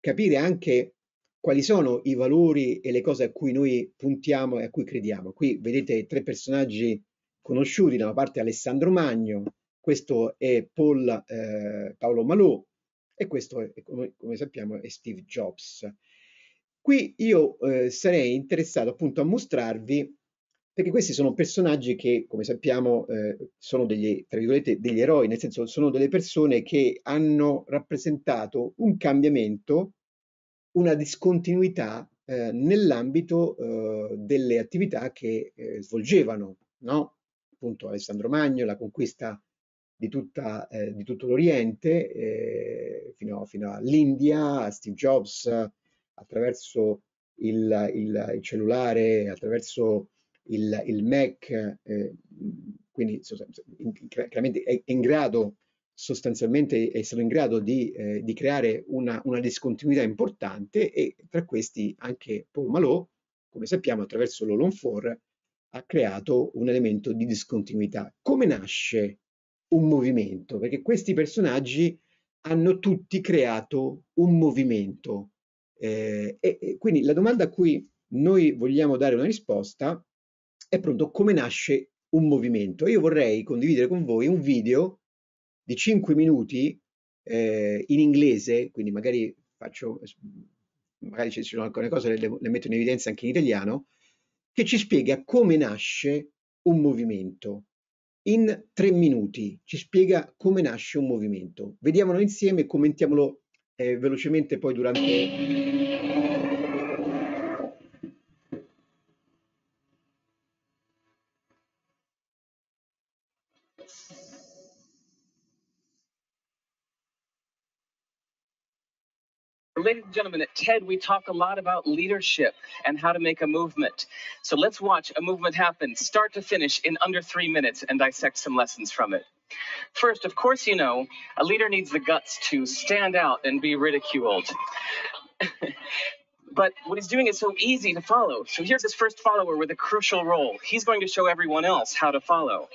capire anche quali sono i valori e le cose a cui noi puntiamo e a cui crediamo. Qui vedete tre personaggi conosciuti, da una parte Alessandro Magno, questo è Paul, eh, Paolo Malò e questo, è, come, come, sappiamo, è Steve Jobs. Qui io eh, sarei interessato appunto a mostrarvi perché questi sono personaggi che, come sappiamo, eh, sono degli, tra virgolette, degli eroi, nel senso sono delle persone che hanno rappresentato un cambiamento, una discontinuità eh, nell'ambito eh, delle attività che eh, svolgevano, no? appunto Alessandro Magno, la conquista di, tutta, eh, di tutto l'Oriente, eh, fino, fino all'India, a Steve Jobs, attraverso il, il, il cellulare, attraverso il, il MEC, eh, quindi chiaramente è in grado sostanzialmente è stato in grado di, eh, di creare una, una, discontinuità importante e tra questi anche Paul Malot, come sappiamo attraverso l'Olon4, ha creato un elemento di discontinuità. Come nasce un movimento? Perché questi personaggi hanno tutti creato un movimento. Eh, e, e quindi la domanda a cui noi vogliamo dare una risposta è pronto come nasce un movimento. Io vorrei condividere con voi un video di 5 minuti eh, in inglese, quindi magari faccio, magari ci sono alcune cose, le, le metto in evidenza anche in italiano, che ci spiega come nasce un movimento. In tre minuti ci spiega come nasce un movimento. Vediamolo insieme, e commentiamolo eh, velocemente poi durante... Ladies and gentlemen, at TED, we talk a lot about leadership and how to make a movement. So let's watch a movement happen, start to finish, in under three minutes and dissect some lessons from it. First, of course, you know, a leader needs the guts to stand out and be ridiculed. but what he's doing is so easy to follow. So here's his first follower with a crucial role. He's going to show everyone else how to follow.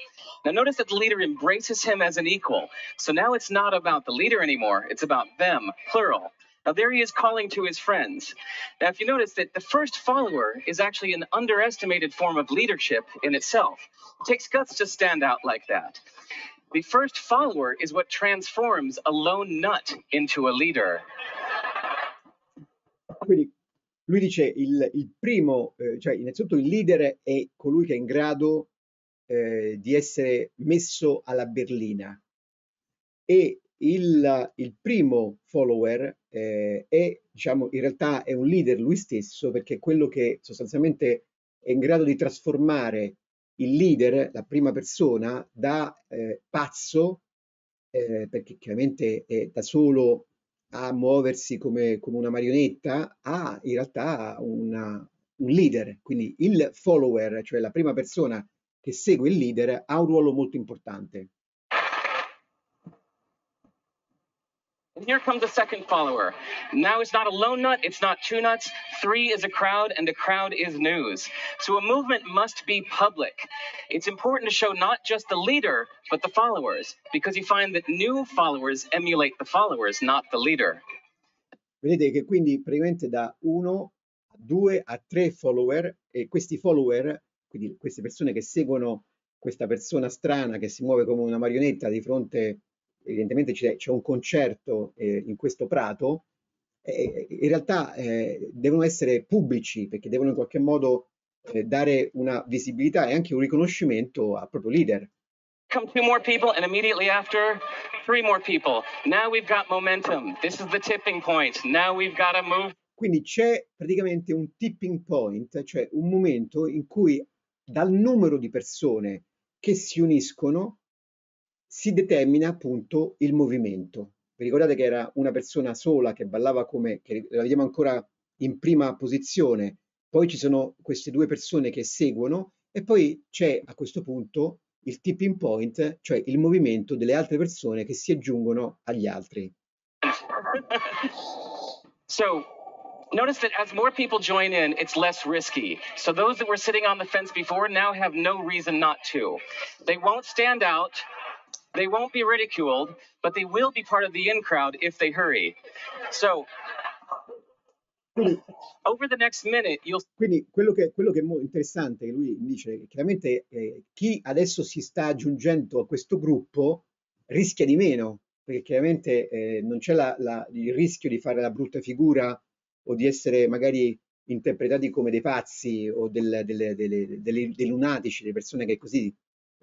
Now notice that the leader embraces him as an equal. So now it's not about the leader anymore, it's about them, plural. Now, there he is calling to his friends. Now, if you notice that the first follower is actually an underestimated form of leadership in itself, it takes guts to stand out like that. The first follower is what transforms a lone nut into a leader. Quindi lui dice il, il primo, eh, cioè innanzitutto il leader è colui che è in grado eh, di essere messo alla berlina e il, il primo follower eh, è, diciamo, in realtà è un leader lui stesso perché è quello che sostanzialmente è in grado di trasformare il leader, la prima persona, da eh, pazzo, eh, perché chiaramente è da solo a muoversi come, come una marionetta, a in realtà una, un leader. Quindi il follower, cioè la prima persona che segue il leader, ha un ruolo molto importante. And here comes a second follower. Now it's not a lone nut, it's not two nuts. Three is a crowd, and the crowd is news. So a movement must be public. It's important to show not just the leader, but the followers, because you find that new followers emulate the followers, not the leader. Vedete che quindi praticamente da uno a 2 a tre follower, e questi follower, quindi queste persone che seguono questa persona strana che si muove come una marionetta di fronte evidentemente c'è, un concerto eh, in questo prato, eh, in realtà eh, devono essere pubblici perché devono in qualche modo eh, dare una visibilità e anche un riconoscimento al proprio leader. Come two more people and immediately after three more people. Now we've got momentum. This is the tipping point. Now we've got to move. Quindi c'è praticamente un tipping point, cioè un momento in cui dal numero di persone che si uniscono si determina appunto il movimento. Vi ricordate che era una persona sola che ballava come, che la vediamo ancora in prima posizione, poi ci sono queste due persone che seguono e poi c'è a questo punto il tipping point, cioè il movimento delle altre persone che si aggiungono agli altri. so notice that as more people join in, it's less risky. So those that were sitting on the fence before now have no reason not to. They won't stand out. They won't be ridiculed, but they will be part of the in crowd if they hurry. So, over the next minute, you'll... Quindi quello che, quello che è molto interessante che lui dice, chiaramente eh, chi adesso si sta aggiungendo a questo gruppo rischia di meno, perché chiaramente eh, non c'è la, la, il rischio di fare la brutta figura o di essere magari interpretati come dei pazzi o del, delle, delle, delle, dei lunatici, delle persone che così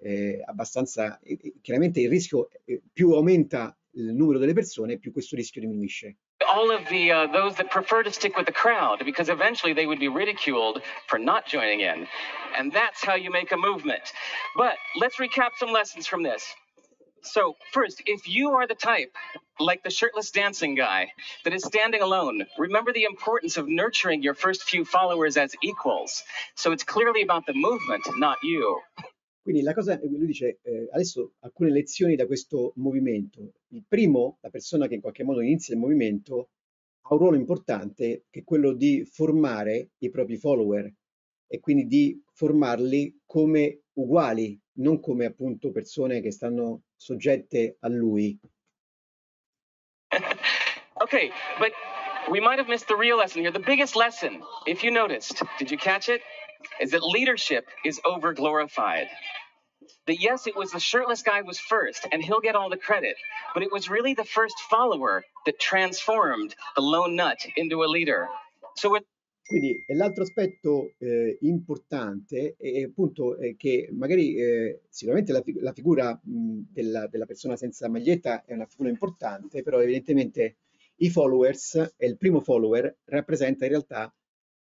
eh, abbastanza, eh, eh, chiaramente il rischio eh, più aumenta il numero delle persone, più questo rischio diminuisce. All of the uh, those that prefer to stick with the crowd because eventually they would be ridiculed for not joining in. And that's how you make a movement. But let's recap some lessons from this. So, first, if you are the type, like the shirtless dancing guy, that is standing alone, remember the importance of nurturing your first few followers as equals. So, it's clearly about the movement, not you. Quindi la cosa, lui dice, eh, adesso alcune lezioni da questo movimento. Il primo, la persona che in qualche modo inizia il movimento, ha un ruolo importante che è quello di formare i propri follower e quindi di formarli come uguali, non come appunto persone che stanno soggette a lui. Ok, but we might have missed the real lesson here. The biggest lesson, if you noticed, did you catch it? Is that leadership is overglorified that yes, it was the shirtless guy was first, and he'll get all the credit, but it was really the first follower that transformed the lone nut into a leader. So it... Quindi l'altro aspetto eh, importante è appunto è che magari eh, sicuramente la, la figura mh, della, della, persona senza maglietta è una figura importante, però evidentemente i followers e il primo follower rappresenta in realtà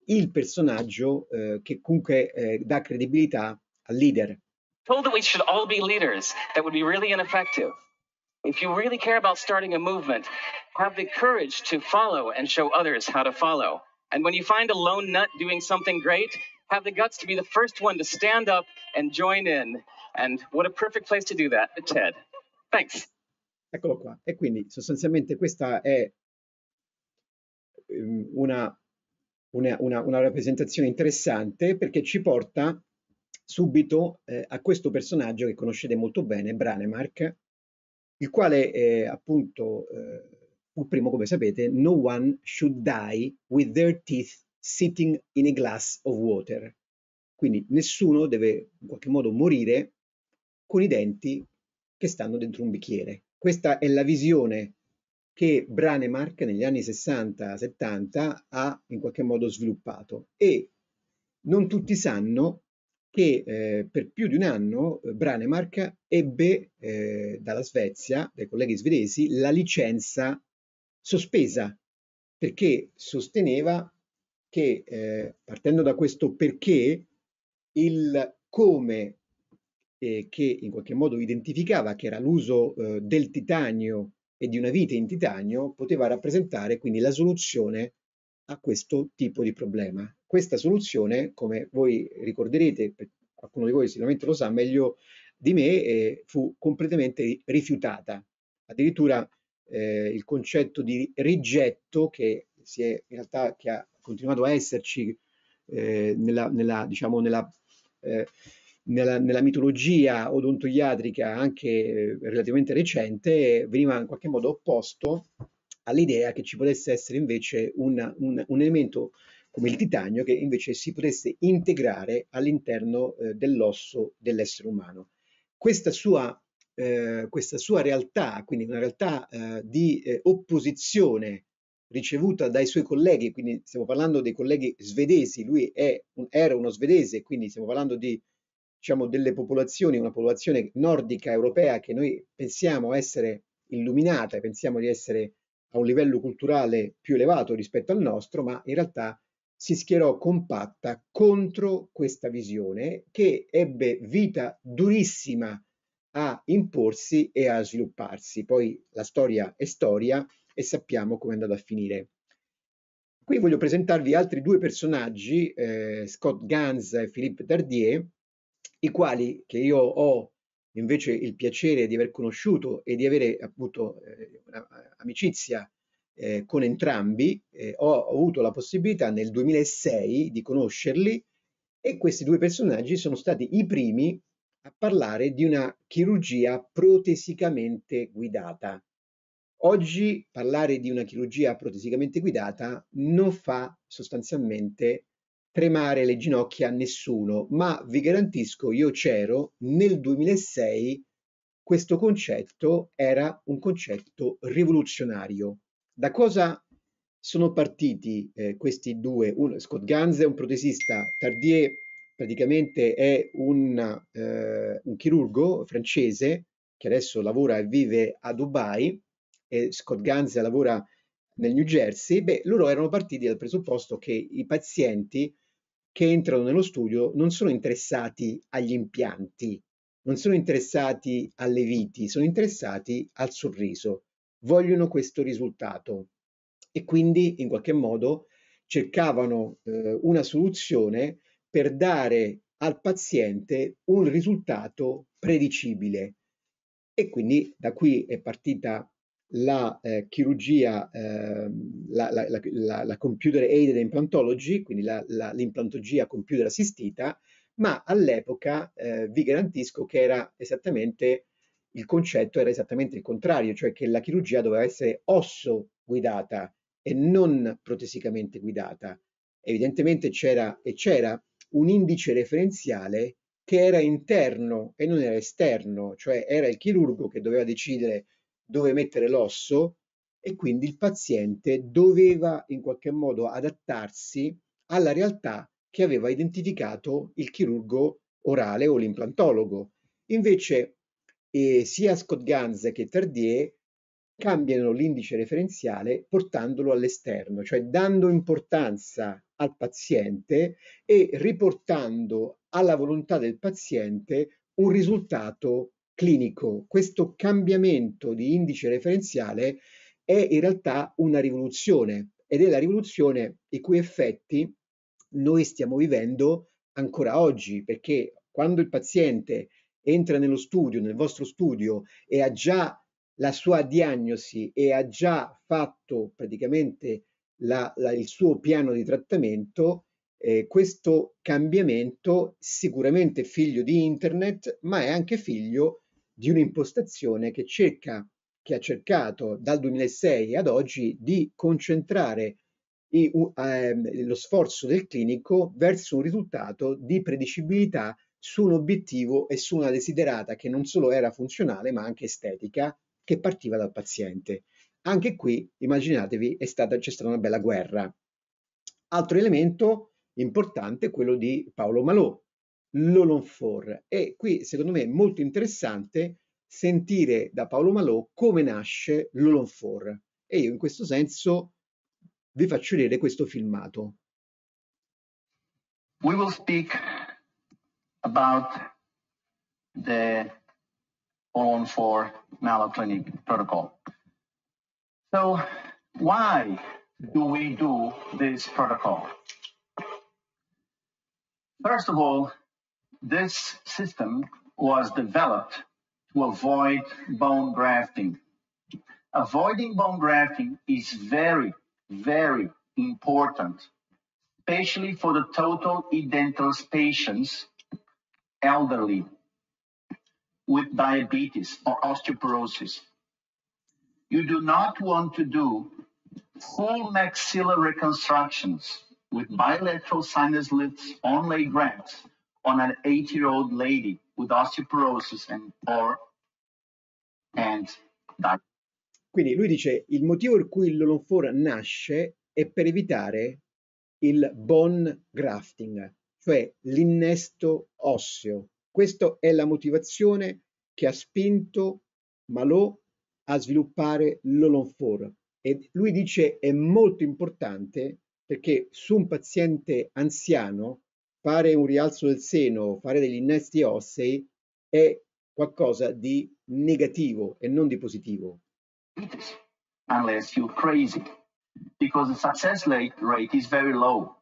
il personaggio eh, che comunque eh, dà credibilità al leader, told that we should all be leaders, that would be really ineffective. If you really care about starting a movement, have the courage to follow and show others how to follow. And when you find a lone nut doing something great, have the guts to be the first one to stand up and join in. And what a perfect place to do that TED. Thanks. Eccolo qua. E quindi sostanzialmente questa è ehm, una, una, una, una rappresentazione interessante perché ci porta subito eh, a questo personaggio che conoscete molto bene, Branemark, il quale è eh, appunto eh, fu primo, come sapete, No one should die with their teeth sitting in a glass of water. Quindi nessuno deve in qualche modo morire con i denti che stanno dentro un bicchiere. Questa è la visione che Branemark negli anni 60-70 ha in qualche modo sviluppato e non tutti sanno che eh, per più di un anno eh, Branemark ebbe eh, dalla Svezia, dai colleghi svedesi, la licenza sospesa perché sosteneva che, eh, partendo da questo perché, il come eh, che in qualche modo identificava che era l'uso eh, del titanio e di una vite in titanio poteva rappresentare quindi la soluzione a questo tipo di problema. Questa soluzione, come voi ricorderete, qualcuno di voi sicuramente lo sa meglio di me, eh, fu completamente rifiutata. Addirittura eh, il concetto di rigetto che si è in realtà che ha continuato a esserci eh, nella, nella, diciamo, nella, eh, nella, nella, mitologia odontoiatrica anche eh, relativamente recente, eh, veniva in qualche modo opposto all'idea che ci potesse essere invece una, un, un, elemento come il titanio che invece si potesse integrare all'interno eh, dell'osso dell'essere umano. Questa sua, eh, questa sua, realtà, quindi una realtà eh, di eh, opposizione ricevuta dai suoi colleghi, quindi stiamo parlando dei colleghi svedesi, lui un, era uno svedese, quindi stiamo parlando di diciamo, delle popolazioni, una popolazione nordica europea che noi pensiamo essere illuminata, pensiamo di essere a un livello culturale più elevato rispetto al nostro, ma in realtà si schierò compatta contro questa visione che ebbe vita durissima a imporsi e a svilupparsi. Poi la storia è storia e sappiamo come è andata a finire. Qui voglio presentarvi altri due personaggi, eh, Scott Gans e Philippe Dardier, i quali che io ho invece il piacere di aver conosciuto e di avere appunto eh, amicizia eh, con entrambi, eh, ho, ho, avuto la possibilità nel 2006 di conoscerli e questi due personaggi sono stati i primi a parlare di una chirurgia protesicamente guidata. Oggi parlare di una chirurgia protesicamente guidata non fa sostanzialmente tremare le ginocchia a nessuno, ma vi garantisco, io c'ero, nel 2006 questo concetto era un concetto rivoluzionario. Da cosa sono partiti eh, questi due? Uno, Scott Ganz è un protesista, Tardier praticamente è un, eh, un chirurgo francese che adesso lavora e vive a Dubai, e Scott Ganz lavora nel New Jersey, beh, loro erano partiti dal presupposto che i pazienti che entrano nello studio non sono interessati agli impianti, non sono interessati alle viti, sono interessati al sorriso, vogliono questo risultato e quindi in qualche modo cercavano eh, una soluzione per dare al paziente un risultato predicibile. E quindi da qui è partita la eh, chirurgia, eh, la, la, la, la, computer aided implantology, quindi l'implantologia computer assistita, ma all'epoca eh, vi garantisco che era esattamente il concetto era esattamente il contrario, cioè che la chirurgia doveva essere osso guidata e non protesicamente guidata. Evidentemente c'era e c'era un indice referenziale che era interno e non era esterno, cioè era il chirurgo che doveva decidere dove mettere l'osso e quindi il paziente doveva in qualche modo adattarsi alla realtà che aveva identificato il chirurgo orale o l'implantologo. Invece eh, sia Scott Ganz che Tardier cambiano l'indice referenziale portandolo all'esterno, cioè dando importanza al paziente e riportando alla volontà del paziente un risultato clinico, questo cambiamento di indice referenziale è in realtà una rivoluzione ed è la rivoluzione i cui effetti noi stiamo vivendo ancora oggi, perché quando il paziente entra nello studio, nel vostro studio, e ha già la sua diagnosi e ha già fatto praticamente la, la, il suo piano di trattamento, eh, questo cambiamento sicuramente è figlio di internet, ma è anche figlio di un'impostazione che cerca, che ha cercato dal 2006 ad oggi di concentrare i, uh, eh, lo sforzo del clinico verso un risultato di predicibilità su un obiettivo e su una desiderata che non solo era funzionale ma anche estetica che partiva dal paziente. Anche qui, immaginatevi, c'è stata, stata una bella guerra. Altro elemento importante è quello di Paolo Malò, l'Olonfor. E qui secondo me è molto interessante sentire da Paolo Malò come nasce l'Olonfor. E io in questo senso vi faccio vedere questo filmato. We will speak about the Olonfor Mallow Clinic protocol. So why do we do this protocol? First of all, This system was developed to avoid bone grafting. Avoiding bone grafting is very, very important, especially for the total edentulous patients, elderly, with diabetes or osteoporosis. You do not want to do full maxilla reconstructions with bilateral sinus lifts, onlay grafts, on an 80-year-old lady with osteoporosis and or and that. Quindi lui dice il motivo per cui l'olonfora nasce è per evitare il bone grafting, cioè l'innesto osseo. Questa è la motivazione che ha spinto Malo a sviluppare l'olonfora. E lui dice è molto importante perché su un paziente anziano fare un rialzo del seno, fare degli innesti ossei è qualcosa di negativo e non di positivo. Unless you're crazy, because the success rate is very low.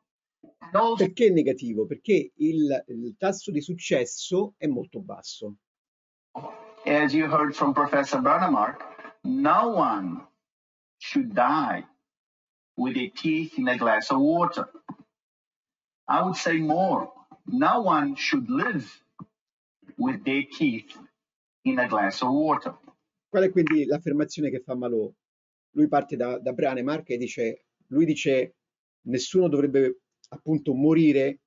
Perché è negativo? Perché il, il, tasso di successo è molto basso. As you heard from Professor Bernamark, no one should die with a teeth in a glass of water. I would say more. No one should live with their teeth in a glass of water. Qual è quindi l'affermazione che fa Malo? Lui parte da, da Branemark e dice, lui dice nessuno dovrebbe appunto morire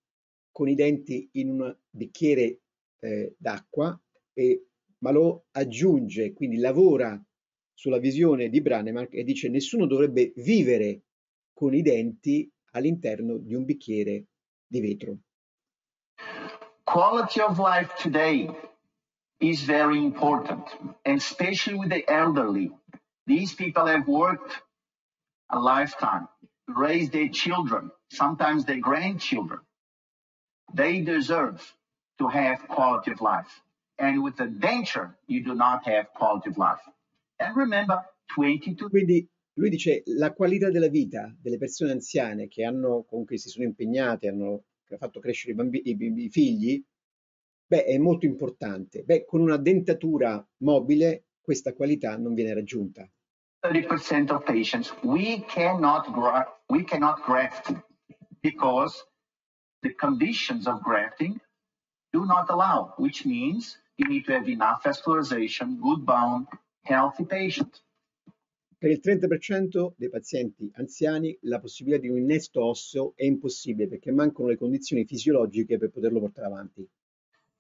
con i denti in un bicchiere eh, d'acqua e Malo aggiunge, quindi lavora sulla visione di Branemark e dice nessuno dovrebbe vivere con i denti all'interno di un bicchiere d'acqua. di vetro. Quality of life today is very important, and especially with the elderly. These people have worked a lifetime, raised their children, sometimes their grandchildren. They deserve to have quality of life. And with the denture, you do not have quality of life. And remember, 22. Quindi Lui dice la qualità della vita delle persone anziane che hanno, comunque si sono impegnate, hanno fatto crescere i, bambini, i, i figli, beh, è molto importante. Beh, con una dentatura mobile questa qualità non viene raggiunta. 30% of patients we cannot gra- we cannot graft because the conditions of grafting do not allow, which means you need to have enough vascularization, good bone, healthy patient. Per il 30% dei pazienti anziani la possibilità di un innesto osseo è impossibile perché mancano le condizioni fisiologiche per poterlo portare avanti.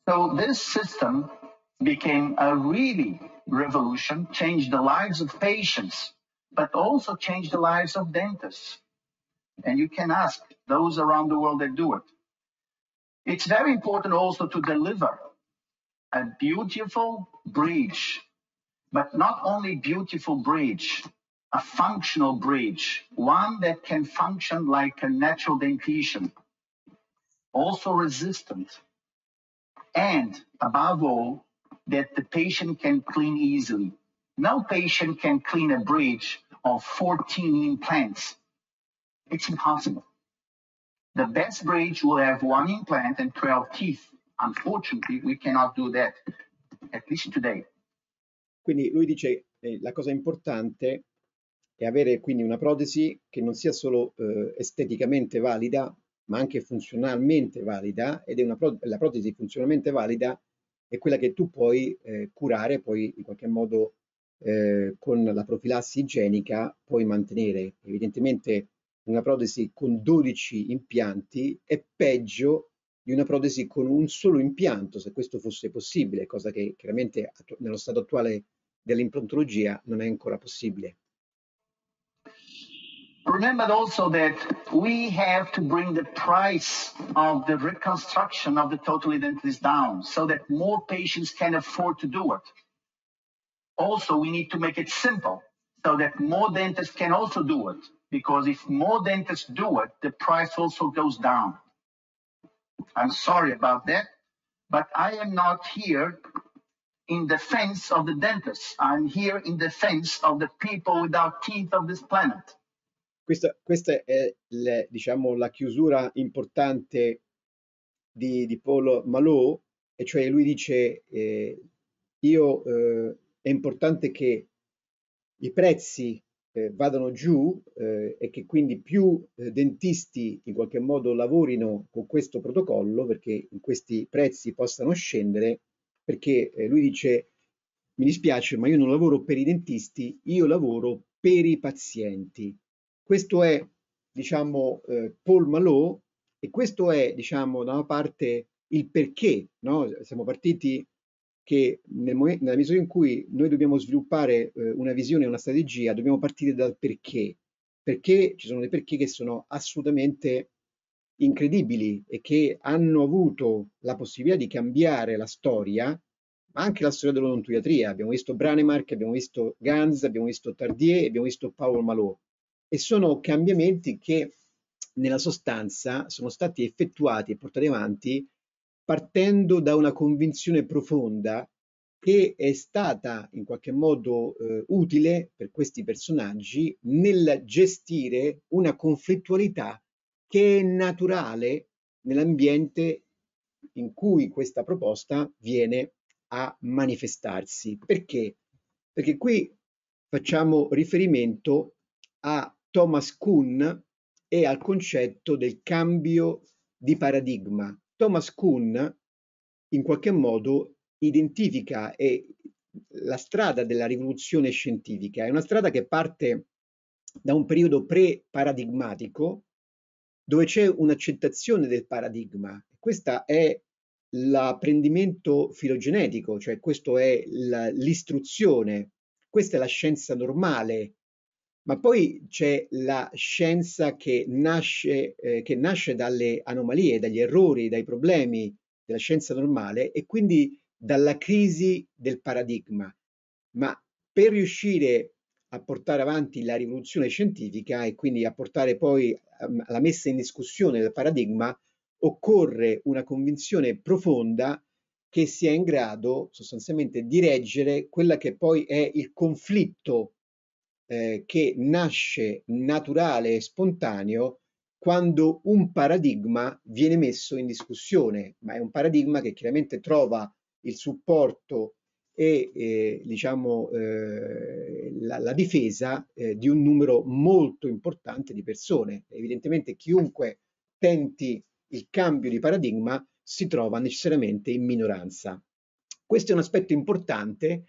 So this system became a really revolution, changed the lives of patients, but also changed the lives of dentists. And you can ask those around the world that do it. It's very important also to deliver a beautiful bridge but not only beautiful bridge, a functional bridge, one that can function like a natural dentition, also resistant, and above all, that the patient can clean easily. No patient can clean a bridge of 14 implants. It's impossible. The best bridge will have one implant and 12 teeth. Unfortunately, we cannot do that, at least today. Quindi lui dice eh, la cosa importante è avere quindi una protesi che non sia solo eh, esteticamente valida, ma anche funzionalmente valida, ed è una protesi, la protesi funzionalmente valida è quella che tu puoi eh, curare, poi in qualche modo eh, con la profilassi igienica puoi mantenere. Evidentemente una protesi con 12 impianti è peggio di una protesi con un solo impianto, se questo fosse possibile, cosa che chiaramente nello stato attuale dell'implantologia non è ancora possibile. Remember also that we have to bring the price of the reconstruction of the total identities down so that more patients can afford to do it. Also, we need to make it simple so that more dentists can also do it because if more dentists do it, the price also goes down. I'm sorry about that, but I am not here in defense of the dentists. I'm here in defense of the people without teeth of this planet. Questa, questa è le, diciamo, la chiusura importante di, di Paul Malot, e cioè lui dice eh, io, eh, è importante che i prezzi eh, vadano giù eh, e che quindi più eh, dentisti in qualche modo lavorino con questo protocollo perché questi prezzi possano scendere perché eh, lui dice mi dispiace ma io non lavoro per i dentisti io lavoro per i pazienti questo è diciamo eh, Paul Malò e questo è diciamo da una parte il perché no? siamo partiti che nel momento, nella misura in cui noi dobbiamo sviluppare eh, una visione, una strategia, dobbiamo partire dal perché. Perché ci sono dei perché che sono assolutamente incredibili e che hanno avuto la possibilità di cambiare la storia, ma anche la storia dell'odontoiatria. Abbiamo visto Branemark, abbiamo visto Ganz, abbiamo visto Tardier, abbiamo visto Paolo Malot. E sono cambiamenti che nella sostanza sono stati effettuati e portati avanti partendo da una convinzione profonda che è stata in qualche modo eh, utile per questi personaggi nel gestire una conflittualità che è naturale nell'ambiente in cui questa proposta viene a manifestarsi. Perché? Perché qui facciamo riferimento a Thomas Kuhn e al concetto del cambio di paradigma, Thomas Kuhn in qualche modo identifica la strada della rivoluzione scientifica. È una strada che parte da un periodo pre-paradigmatico dove c'è un'accettazione del paradigma. Questo è l'apprendimento filogenetico, cioè questa è l'istruzione, questa è la scienza normale ma poi c'è la scienza che nasce, eh, che nasce dalle anomalie, dagli errori, dai problemi della scienza normale e quindi dalla crisi del paradigma. Ma per riuscire a portare avanti la rivoluzione scientifica e quindi a portare poi alla ehm, messa in discussione del paradigma, occorre una convinzione profonda che sia in grado sostanzialmente di reggere quella che poi è il conflitto eh, che nasce naturale e spontaneo quando un paradigma viene messo in discussione, ma è un paradigma che chiaramente trova il supporto e eh, diciamo, eh, la, la, difesa eh, di un numero molto importante di persone. Evidentemente chiunque tenti il cambio di paradigma si trova necessariamente in minoranza. Questo è un aspetto importante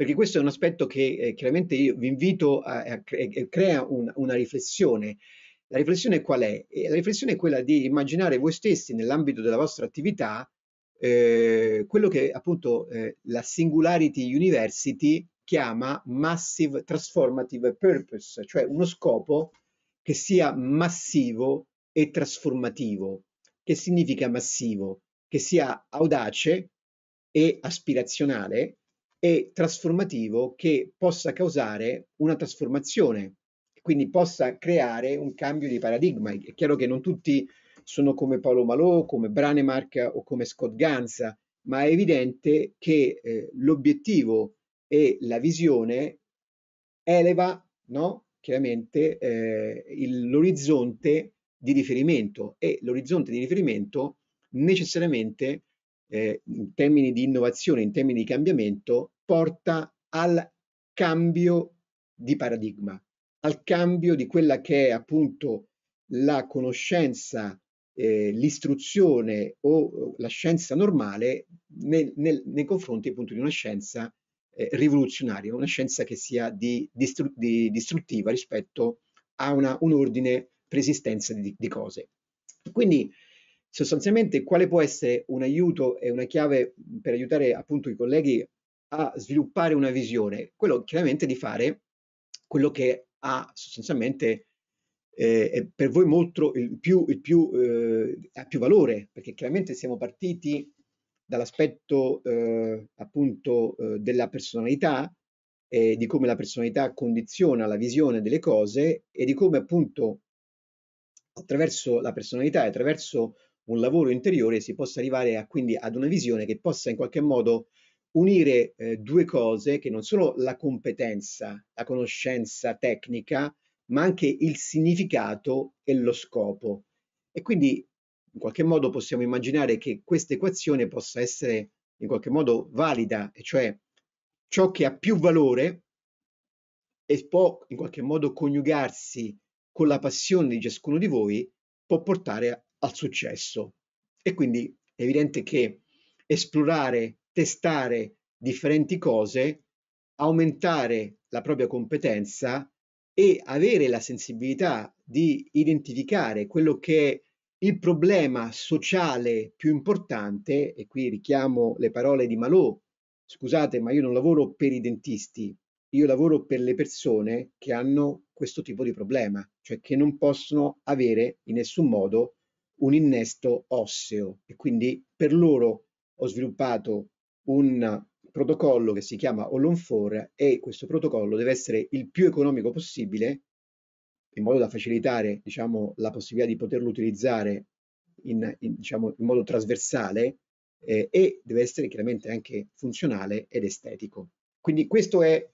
perché questo è un aspetto che eh, chiaramente io vi invito a, a, a crea un, una riflessione. La riflessione qual è? E eh, la riflessione è quella di immaginare voi stessi nell'ambito della vostra attività eh, quello che appunto eh, la Singularity University chiama Massive Transformative Purpose, cioè uno scopo che sia massivo e trasformativo. Che significa massivo? Che sia audace e aspirazionale e trasformativo che possa causare una trasformazione, quindi possa creare un cambio di paradigma. È chiaro che non tutti sono come Paolo Malò, come Branemark o come Scott Ganza, ma è evidente che eh, l'obiettivo e la visione eleva no? chiaramente eh, il, l'orizzonte di riferimento e l'orizzonte di riferimento necessariamente eh, in termini di innovazione, in termini di cambiamento, porta al cambio di paradigma, al cambio di quella che è appunto la conoscenza, eh, l'istruzione o la scienza normale nel, nel, nei confronti appunto di una scienza eh, rivoluzionaria, una scienza che sia di, distru di distruttiva rispetto a una, un ordine preesistenza di, di cose. Quindi sostanzialmente quale può essere un aiuto e una chiave per aiutare appunto i colleghi a sviluppare una visione? Quello chiaramente di fare quello che ha sostanzialmente eh, per voi molto il più, il più, eh, ha più valore, perché chiaramente siamo partiti dall'aspetto eh, appunto eh, della personalità, e di come la personalità condiziona la visione delle cose e di come appunto attraverso la personalità e attraverso un lavoro interiore, si possa arrivare a, quindi ad una visione che possa in qualche modo unire eh, due cose che non solo la competenza, la conoscenza tecnica, ma anche il significato e lo scopo. E quindi in qualche modo possiamo immaginare che questa equazione possa essere in qualche modo valida, e cioè ciò che ha più valore e può in qualche modo coniugarsi con la passione di ciascuno di voi può portare al successo. E quindi è evidente che esplorare, testare differenti cose, aumentare la propria competenza e avere la sensibilità di identificare quello che è il problema sociale più importante, e qui richiamo le parole di Malò, scusate ma io non lavoro per i dentisti, io lavoro per le persone che hanno questo tipo di problema, cioè che non possono avere in nessun modo un innesto osseo e quindi per loro ho sviluppato un protocollo che si chiama Ollonfor e questo protocollo deve essere il più economico possibile in modo da facilitare diciamo, la possibilità di poterlo utilizzare in, in, diciamo, in modo trasversale eh, e deve essere chiaramente anche funzionale ed estetico. Quindi questo è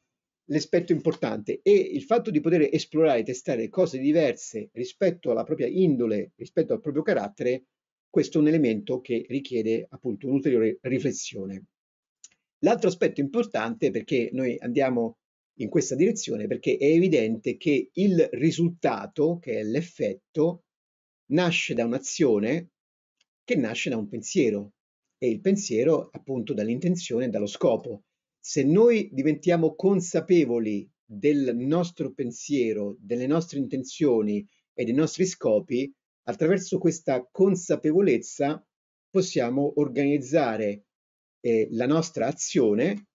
l'aspetto importante e il fatto di poter esplorare e testare cose diverse rispetto alla propria indole, rispetto al proprio carattere, questo è un elemento che richiede appunto un'ulteriore riflessione. L'altro aspetto importante perché noi andiamo in questa direzione perché è evidente che il risultato, che è l'effetto, nasce da un'azione che nasce da un pensiero e il pensiero appunto dall'intenzione e dallo scopo se noi diventiamo consapevoli del nostro pensiero, delle nostre intenzioni e dei nostri scopi, attraverso questa consapevolezza possiamo organizzare eh, la nostra azione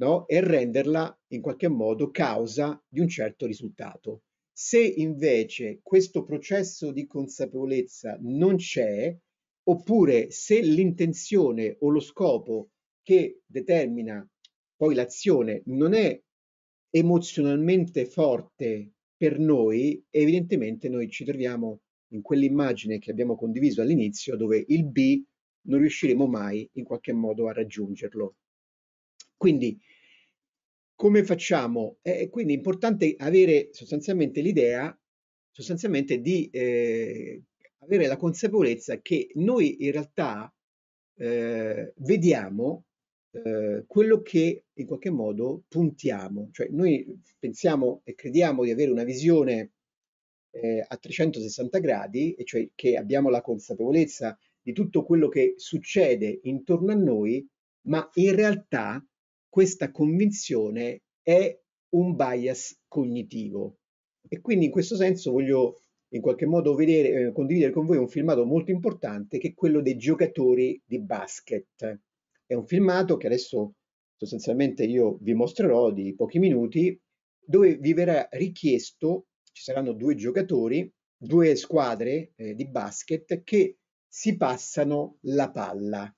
no? e renderla in qualche modo causa di un certo risultato. Se invece questo processo di consapevolezza non c'è, oppure se l'intenzione o lo scopo che determina poi l'azione non è emozionalmente forte per noi, evidentemente noi ci troviamo in quell'immagine che abbiamo condiviso all'inizio dove il B non riusciremo mai in qualche modo a raggiungerlo. Quindi come facciamo? Eh, quindi importante avere sostanzialmente l'idea, sostanzialmente di eh, avere la consapevolezza che noi in realtà eh, vediamo eh, quello che in qualche modo puntiamo, cioè noi pensiamo e crediamo di avere una visione eh, a 360 gradi, e cioè che abbiamo la consapevolezza di tutto quello che succede intorno a noi, ma in realtà questa convinzione è un bias cognitivo. E quindi in questo senso voglio in qualche modo vedere, eh, condividere con voi un filmato molto importante che è quello dei giocatori di basket. È un filmato che adesso sostanzialmente io vi mostrerò di pochi minuti, dove vi verrà richiesto, ci saranno due giocatori, due squadre eh, di basket che si passano la palla.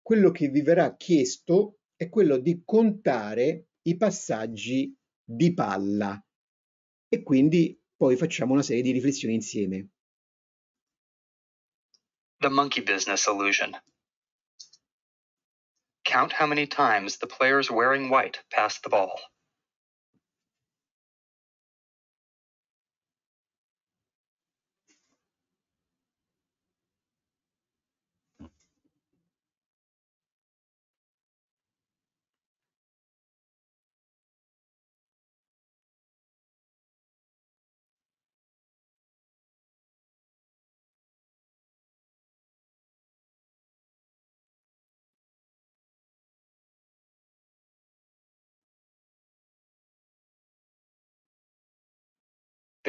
Quello che vi verrà chiesto è quello di contare i passaggi di palla e quindi poi facciamo una serie di riflessioni insieme. The monkey business illusion. Count how many times the players wearing white pass the ball.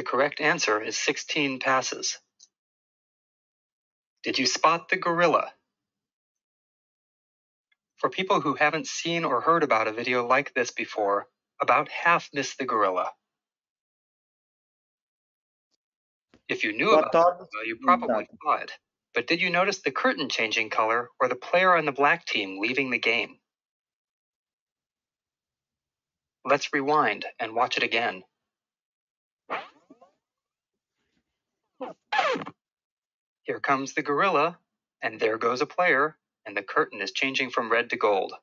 correct answer is 16 passes. Did you spot the gorilla? For people who haven't seen or heard about a video like this before, about half miss the gorilla. If you knew about it, you probably saw it. But did you notice the curtain changing color or the player on the black team leaving the game? Let's rewind and watch it again. Here comes the gorilla, and there goes a player, and the curtain is changing from red to gold.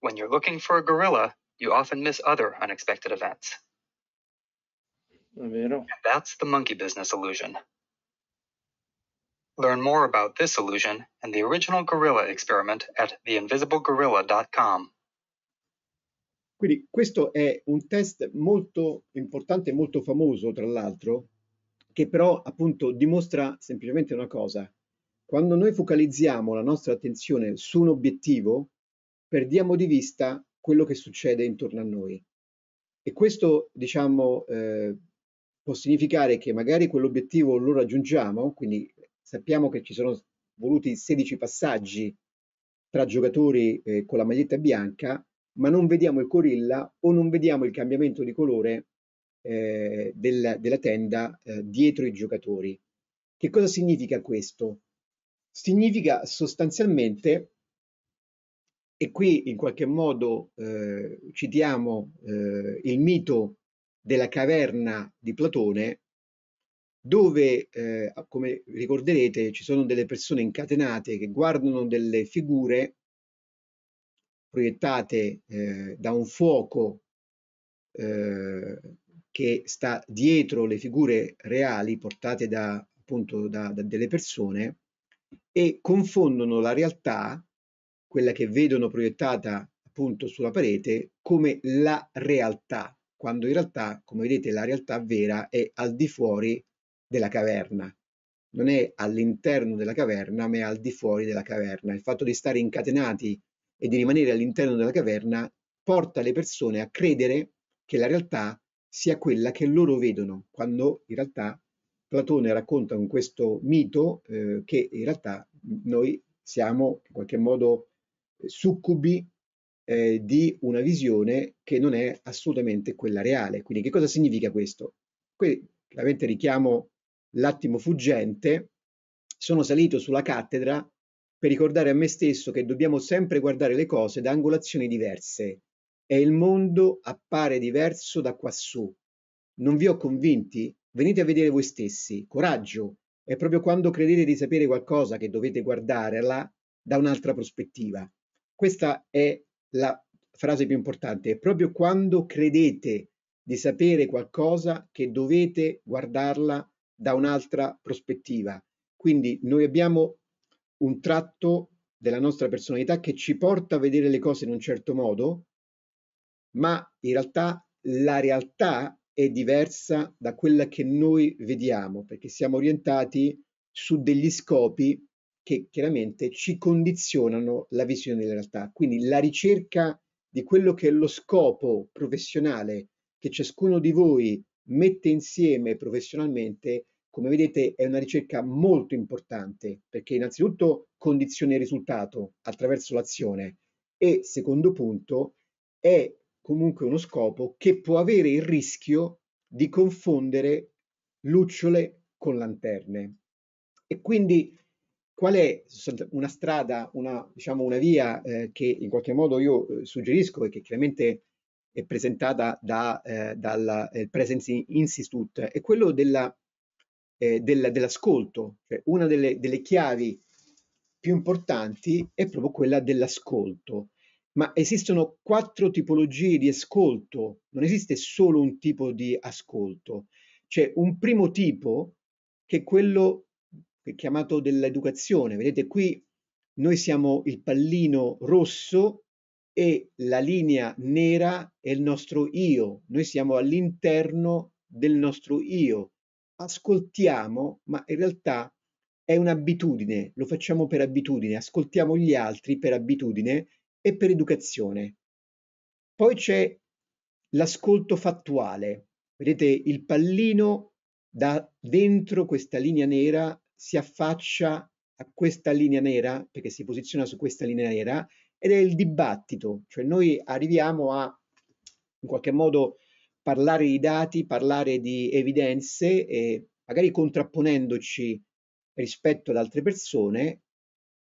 When you're looking for a gorilla, you often miss other unexpected events. And that's the monkey business illusion. Learn more about this illusion and the original gorilla experiment at theinvisiblegorilla.com. Quindi questo è un test molto importante, molto famoso tra l'altro, che però appunto dimostra semplicemente una cosa. Quando noi focalizziamo la nostra attenzione su un obiettivo, perdiamo di vista quello che succede intorno a noi. E questo, diciamo, eh, può significare che magari quell'obiettivo lo raggiungiamo, quindi sappiamo che ci sono voluti 16 passaggi tra giocatori eh, con la maglietta bianca, ma non vediamo il gorilla o non vediamo il cambiamento di colore eh, del, della tenda eh, dietro i giocatori. Che cosa significa questo? Significa sostanzialmente, e qui in qualche modo eh, citiamo eh, il mito della caverna di Platone, dove, eh, come ricorderete, ci sono delle persone incatenate che guardano delle figure proiettate eh, da un fuoco eh, che sta dietro le figure reali portate da, appunto, da, da delle persone e confondono la realtà, quella che vedono proiettata appunto sulla parete, come la realtà, quando in realtà, come vedete, la realtà vera è al di fuori della caverna. Non è all'interno della caverna, ma è al di fuori della caverna. Il fatto di stare incatenati e di rimanere all'interno della caverna porta le persone a credere che la realtà sia quella che loro vedono, quando in realtà Platone racconta con questo mito eh, che in realtà noi siamo in qualche modo eh, succubi eh, di una visione che non è assolutamente quella reale. Quindi che cosa significa questo? Qui chiaramente richiamo l'attimo fuggente, sono salito sulla cattedra per ricordare a me stesso che dobbiamo sempre guardare le cose da angolazioni diverse e il mondo appare diverso da quassù. Non vi ho convinti? Venite a vedere voi stessi, coraggio! È proprio quando credete di sapere qualcosa che dovete guardarla da un'altra prospettiva. Questa è la frase più importante, è proprio quando credete di sapere qualcosa che dovete guardarla da un'altra prospettiva. Quindi noi abbiamo un tratto della nostra personalità che ci porta a vedere le cose in un certo modo, ma in realtà la realtà è diversa da quella che noi vediamo, perché siamo orientati su degli scopi che chiaramente ci condizionano la visione della realtà. Quindi la ricerca di quello che è lo scopo professionale che ciascuno di voi mette insieme professionalmente come vedete è una ricerca molto importante perché innanzitutto condiziona il risultato attraverso l'azione e secondo punto è comunque uno scopo che può avere il rischio di confondere lucciole con lanterne. E quindi qual è una strada, una, diciamo una via eh, che in qualche modo io eh, suggerisco e che chiaramente è presentata da, eh, dal eh, Presence Institute, è quello della eh, del, dell'ascolto. Cioè, una delle, delle, chiavi più importanti è proprio quella dell'ascolto. Ma esistono quattro tipologie di ascolto, non esiste solo un tipo di ascolto. C'è un primo tipo che è quello chiamato dell'educazione. Vedete qui noi siamo il pallino rosso e la linea nera è il nostro io. Noi siamo all'interno del nostro io, ascoltiamo, ma in realtà è un'abitudine, lo facciamo per abitudine, ascoltiamo gli altri per abitudine e per educazione. Poi c'è l'ascolto fattuale. Vedete, il pallino da dentro questa linea nera si affaccia a questa linea nera, perché si posiziona su questa linea nera, ed è il dibattito, cioè noi arriviamo a in qualche modo parlare di dati, parlare di evidenze, e magari contrapponendoci rispetto ad altre persone,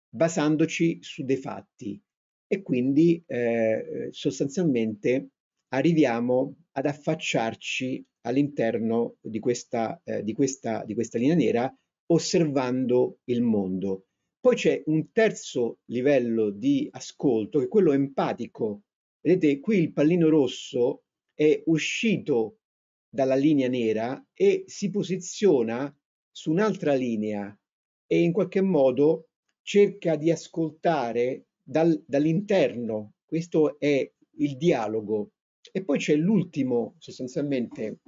basandoci su dei fatti. E quindi eh, sostanzialmente arriviamo ad affacciarci all'interno di, eh, di, di questa linea nera osservando il mondo. Poi c'è un terzo livello di ascolto che è quello empatico. Vedete qui il pallino rosso è uscito dalla linea nera e si posiziona su un'altra linea e in qualche modo cerca di ascoltare dal, dall'interno. Questo è il dialogo. E poi c'è l'ultimo, sostanzialmente,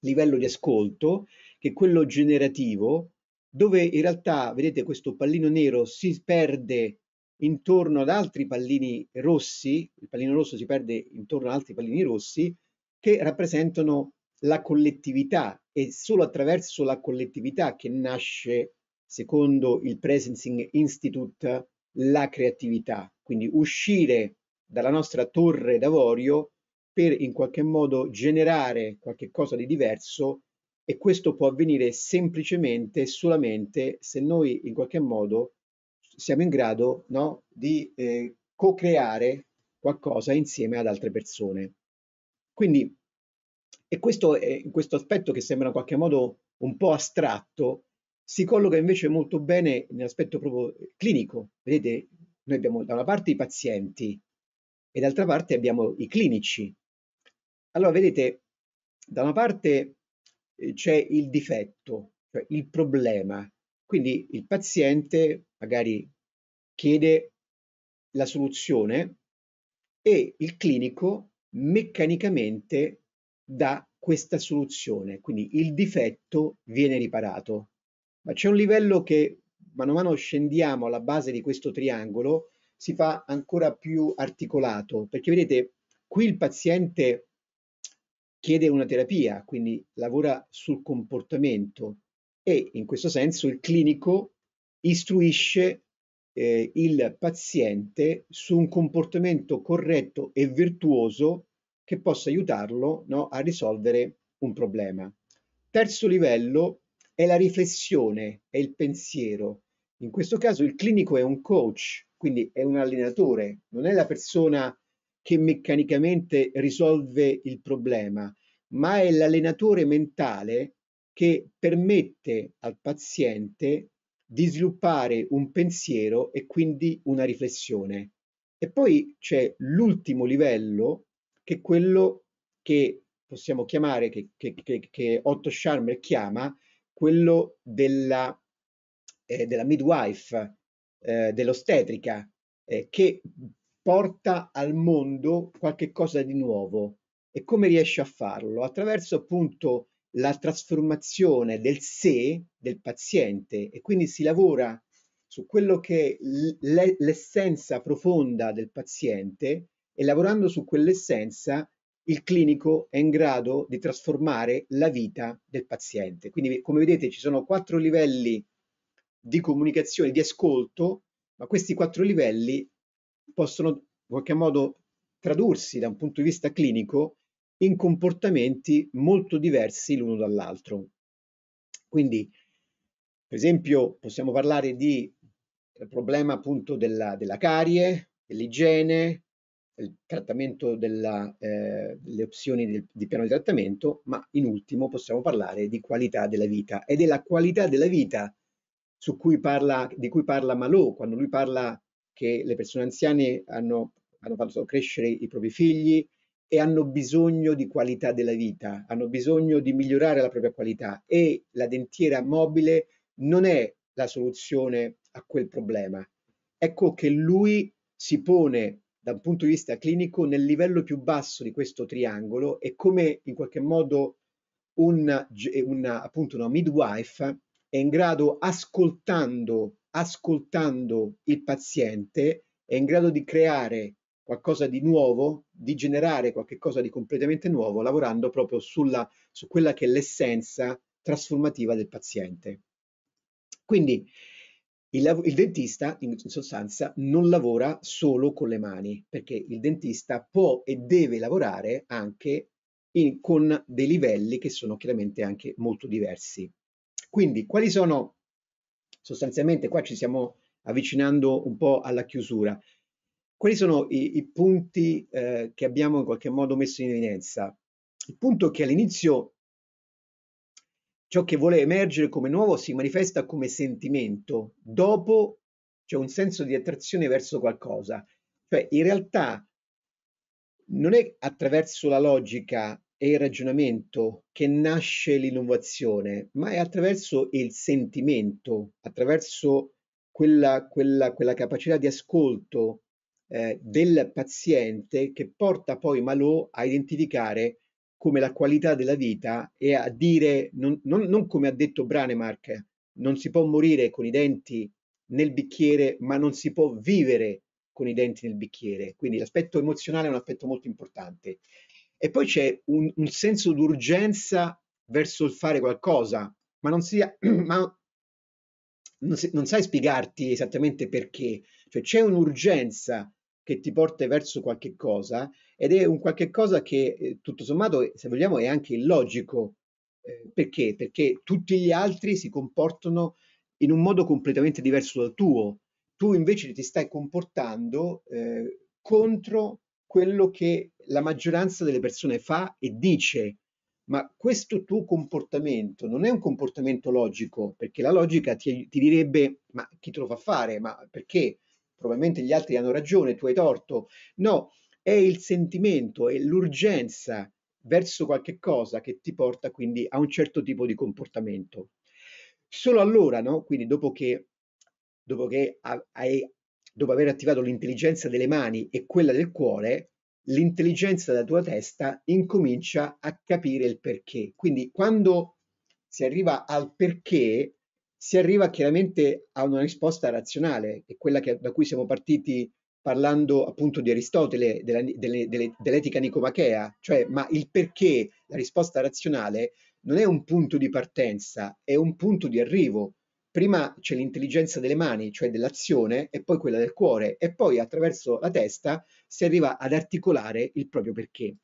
livello di ascolto, che è quello generativo, dove in realtà, vedete, questo pallino nero si perde intorno ad altri pallini rossi, il pallino rosso si perde intorno ad altri pallini rossi, che rappresentano la collettività e solo attraverso la collettività che nasce, secondo il Presencing Institute, la creatività. Quindi uscire dalla nostra torre d'avorio per in qualche modo generare qualche cosa di diverso e questo può avvenire semplicemente e solamente se noi in qualche modo siamo in grado no, di eh, co-creare qualcosa insieme ad altre persone. Quindi, e questo, è, questo aspetto che sembra in qualche modo un po' astratto, si colloca invece molto bene nell'aspetto proprio clinico. Vedete, noi abbiamo da una parte i pazienti e dall'altra parte abbiamo i clinici. Allora, vedete, da una parte eh, c'è il difetto, cioè il problema, quindi il paziente magari chiede la soluzione e il clinico meccanicamente dà questa soluzione, quindi il difetto viene riparato. Ma c'è un livello che mano a mano scendiamo alla base di questo triangolo, si fa ancora più articolato, perché vedete qui il paziente chiede una terapia, quindi lavora sul comportamento, e in questo senso il clinico istruisce eh, il paziente su un comportamento corretto e virtuoso che possa aiutarlo no, a risolvere un problema. Terzo livello è la riflessione, è il pensiero. In questo caso il clinico è un coach, quindi è un allenatore, non è la persona che meccanicamente risolve il problema, ma è l'allenatore mentale che permette al paziente di sviluppare un pensiero e quindi una riflessione. E poi c'è l'ultimo livello, che è quello che possiamo chiamare, che, che, che, che Otto Scharmer chiama, quello della, eh, della midwife, eh, dell'ostetrica, eh, che porta al mondo qualche cosa di nuovo. E come riesce a farlo? Attraverso appunto la trasformazione del sé del paziente e quindi si lavora su quello che è l'essenza profonda del paziente e lavorando su quell'essenza il clinico è in grado di trasformare la vita del paziente. Quindi come vedete ci sono quattro livelli di comunicazione, di ascolto, ma questi quattro livelli possono in qualche modo tradursi da un punto di vista clinico in comportamenti molto diversi l'uno dall'altro. Quindi, per esempio, possiamo parlare di problema appunto della, della carie, dell'igiene, il trattamento della, eh, delle opzioni del, di piano di trattamento, ma in ultimo possiamo parlare di qualità della vita ed è la qualità della vita su cui parla, di cui parla Malò quando lui parla che le persone anziane hanno, hanno fatto crescere i propri figli, e hanno bisogno di qualità della vita, hanno bisogno di migliorare la propria qualità e la dentiera mobile non è la soluzione a quel problema. Ecco che lui si pone da un punto di vista clinico nel livello più basso di questo triangolo e come in qualche modo una, una, appunto una midwife è in grado, ascoltando, ascoltando il paziente, è in grado di creare qualcosa di nuovo, di generare qualcosa di completamente nuovo, lavorando proprio sulla, su quella che è l'essenza trasformativa del paziente. Quindi il, il, dentista, in sostanza, non lavora solo con le mani, perché il dentista può e deve lavorare anche in, con dei livelli che sono chiaramente anche molto diversi. Quindi, quali sono sostanzialmente, qua ci stiamo avvicinando un po' alla chiusura, quali sono i, i punti eh, che abbiamo in qualche modo messo in evidenza? Il punto è che all'inizio ciò che vuole emergere come nuovo si manifesta come sentimento, dopo c'è un senso di attrazione verso qualcosa. Cioè, in realtà non è attraverso la logica e il ragionamento che nasce l'innovazione, ma è attraverso il sentimento, attraverso quella, quella, quella capacità di ascolto eh, del paziente che porta poi Malò a identificare come la qualità della vita e a dire, non, non, non come ha detto Branemark, non si può morire con i denti nel bicchiere, ma non si può vivere con i denti nel bicchiere. Quindi l'aspetto emozionale è un aspetto molto importante. E poi c'è un, un senso d'urgenza verso il fare qualcosa, ma non sia, ma non, si, non sai spiegarti esattamente perché, cioè c'è un'urgenza che ti porta verso qualche cosa ed è un qualche cosa che eh, tutto sommato, se vogliamo, è anche illogico. Eh, perché? Perché tutti gli altri si comportano in un modo completamente diverso dal tuo. Tu invece ti stai comportando eh, contro quello che la maggioranza delle persone fa e dice. Ma questo tuo comportamento non è un comportamento logico, perché la logica ti, ti direbbe: ma chi te lo fa fare? Ma perché? probabilmente gli altri hanno ragione, tu hai torto. No, è il sentimento, è l'urgenza verso qualche cosa che ti porta quindi a un certo tipo di comportamento. Solo allora, no? quindi dopo che, dopo che hai, dopo aver attivato l'intelligenza delle mani e quella del cuore, l'intelligenza della tua testa incomincia a capire il perché. Quindi quando si arriva al perché, si arriva chiaramente a una risposta razionale, che è quella che, da cui siamo partiti parlando appunto di Aristotele, della, delle, delle, dell'etica nicomachea, cioè ma il perché la risposta razionale non è un punto di partenza, è un punto di arrivo. Prima c'è l'intelligenza delle mani, cioè dell'azione, e poi quella del cuore, e poi attraverso la testa si arriva ad articolare il proprio perché.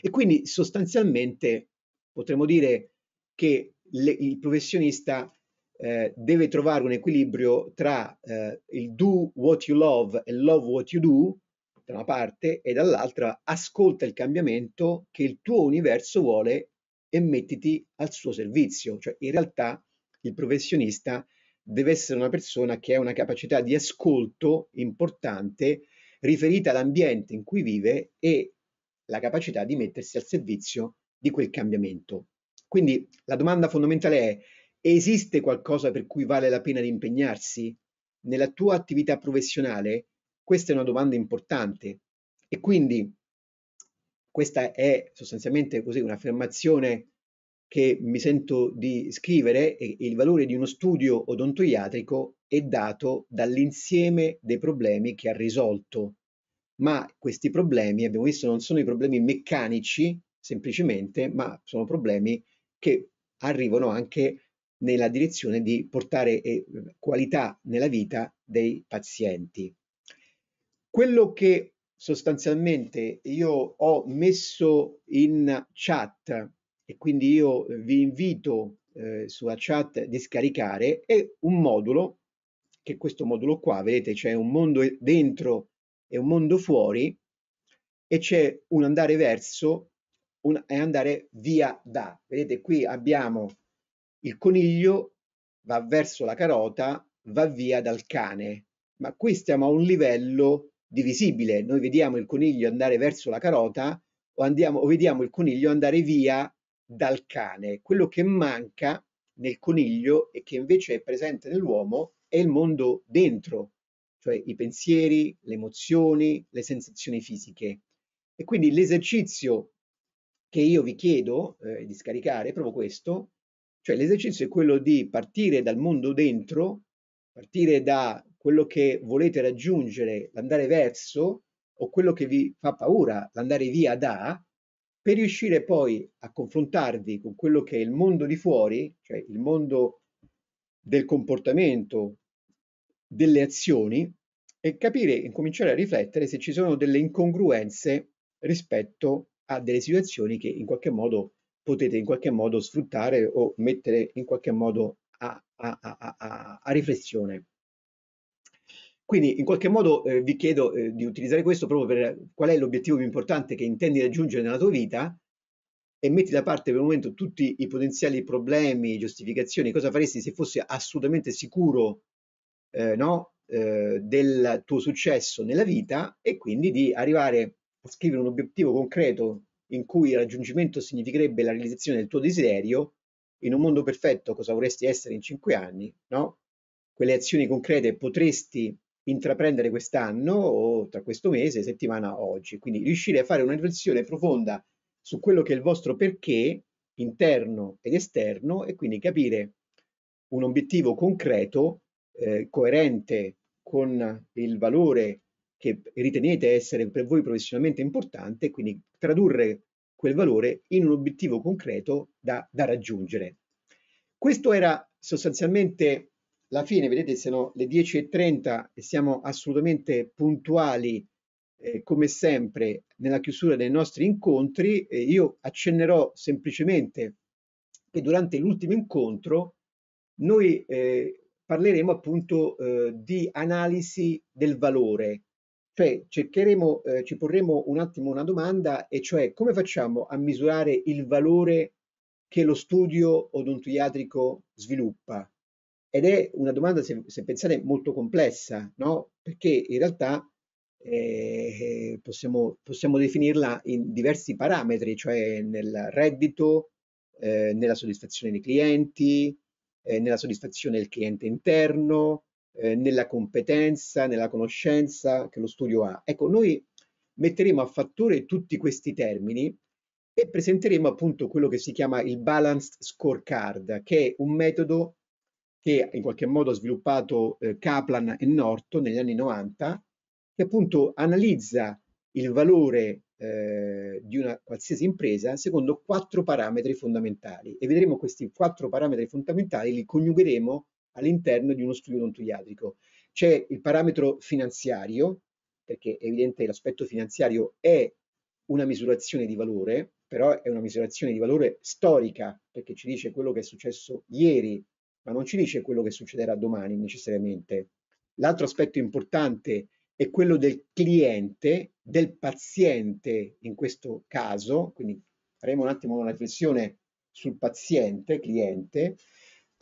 E quindi sostanzialmente potremmo dire che le, il professionista eh, deve trovare un equilibrio tra eh, il do what you love e love what you do, da una parte, e dall'altra ascolta il cambiamento che il tuo universo vuole e mettiti al suo servizio. Cioè, in realtà il professionista deve essere una persona che ha una capacità di ascolto importante riferita all'ambiente in cui vive e la capacità di mettersi al servizio di quel cambiamento. Quindi la domanda fondamentale è esiste qualcosa per cui vale la pena di impegnarsi? Nella tua attività professionale? Questa è una domanda importante e quindi questa è sostanzialmente così un'affermazione che mi sento di scrivere e il valore di uno studio odontoiatrico è dato dall'insieme dei problemi che ha risolto. Ma questi problemi, abbiamo visto, non sono i problemi meccanici semplicemente, ma sono problemi che arrivano anche nella direzione di portare eh, qualità nella vita dei pazienti. Quello che sostanzialmente io ho messo in chat e quindi io vi invito eh, sulla chat di scaricare è un modulo che questo modulo qua vedete c'è un mondo dentro e un mondo fuori e c'è un andare verso un, e andare via da vedete qui abbiamo il coniglio va verso la carota, va via dal cane, ma qui stiamo a un livello divisibile. Noi vediamo il coniglio andare verso la carota o, andiamo, o vediamo il coniglio andare via dal cane. Quello che manca nel coniglio e che invece è presente nell'uomo è il mondo dentro, cioè i pensieri, le emozioni, le sensazioni fisiche. E quindi l'esercizio che io vi chiedo eh, di scaricare è proprio questo, cioè l'esercizio è quello di partire dal mondo dentro, partire da quello che volete raggiungere, l'andare verso, o quello che vi fa paura, l'andare via da, per riuscire poi a confrontarvi con quello che è il mondo di fuori, cioè il mondo del comportamento, delle azioni, e capire e cominciare a riflettere se ci sono delle incongruenze rispetto a delle situazioni che in qualche modo potete in qualche modo sfruttare o mettere in qualche modo a, a, a, a riflessione. Quindi in qualche modo eh, vi chiedo eh, di utilizzare questo proprio per qual è l'obiettivo più importante che intendi raggiungere nella tua vita e metti da parte per il momento tutti i potenziali problemi, giustificazioni, cosa faresti se fossi assolutamente sicuro eh, no, eh, del tuo successo nella vita e quindi di arrivare a scrivere un obiettivo concreto in cui il raggiungimento significherebbe la realizzazione del tuo desiderio, in un mondo perfetto cosa vorresti essere in cinque anni, no? Quelle azioni concrete potresti intraprendere quest'anno o tra questo mese, settimana, oggi. Quindi riuscire a fare una riflessione profonda su quello che è il vostro perché interno ed esterno e quindi capire un obiettivo concreto, eh, coerente con il valore che ritenete essere per voi professionalmente importante, quindi tradurre quel valore in un obiettivo concreto da, da raggiungere. Questo era sostanzialmente la fine, vedete sono le 10.30 e siamo assolutamente puntuali eh, come sempre nella chiusura dei nostri incontri. Eh, io accennerò semplicemente che durante l'ultimo incontro noi eh, parleremo appunto eh, di analisi del valore, cioè cercheremo, eh, ci porremo un attimo una domanda e cioè come facciamo a misurare il valore che lo studio odontoiatrico sviluppa? Ed è una domanda, se, se pensate, molto complessa, no? Perché in realtà eh, possiamo, possiamo, definirla in diversi parametri, cioè nel reddito, eh, nella soddisfazione dei clienti, eh, nella soddisfazione del cliente interno, eh, nella competenza, nella conoscenza che lo studio ha. Ecco, noi metteremo a fattore tutti questi termini e presenteremo appunto quello che si chiama il Balanced Scorecard, che è un metodo che in qualche modo ha sviluppato eh, Kaplan e Norton negli anni 90, che appunto analizza il valore eh, di una qualsiasi impresa secondo quattro parametri fondamentali e vedremo questi quattro parametri fondamentali li coniugheremo all'interno di uno studio odontoiatrico. C'è il parametro finanziario, perché è evidente l'aspetto finanziario è una misurazione di valore, però è una misurazione di valore storica, perché ci dice quello che è successo ieri, ma non ci dice quello che succederà domani necessariamente. L'altro aspetto importante è quello del cliente, del paziente in questo caso, quindi faremo un attimo una riflessione sul paziente, cliente,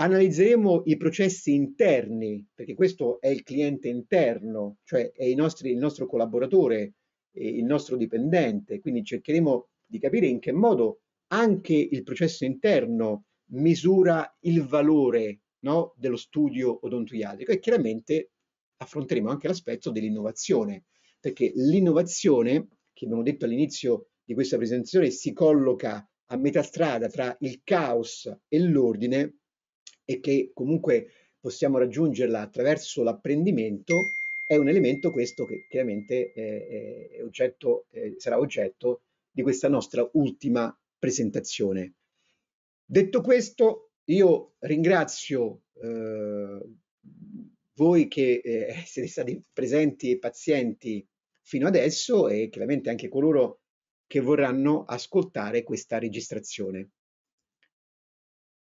Analizzeremo i processi interni, perché questo è il cliente interno, cioè è nostri, il nostro collaboratore, il nostro dipendente, quindi cercheremo di capire in che modo anche il processo interno misura il valore no, dello studio odontoiatrico e chiaramente affronteremo anche l'aspetto dell'innovazione, perché l'innovazione, che abbiamo detto all'inizio di questa presentazione, si colloca a metà strada tra il caos e l'ordine e che comunque possiamo raggiungerla attraverso l'apprendimento, è un elemento questo che chiaramente eh, eh oggetto, eh, sarà oggetto di questa nostra ultima presentazione. Detto questo, io ringrazio eh, voi che eh, siete stati presenti e pazienti fino adesso e chiaramente anche coloro che vorranno ascoltare questa registrazione.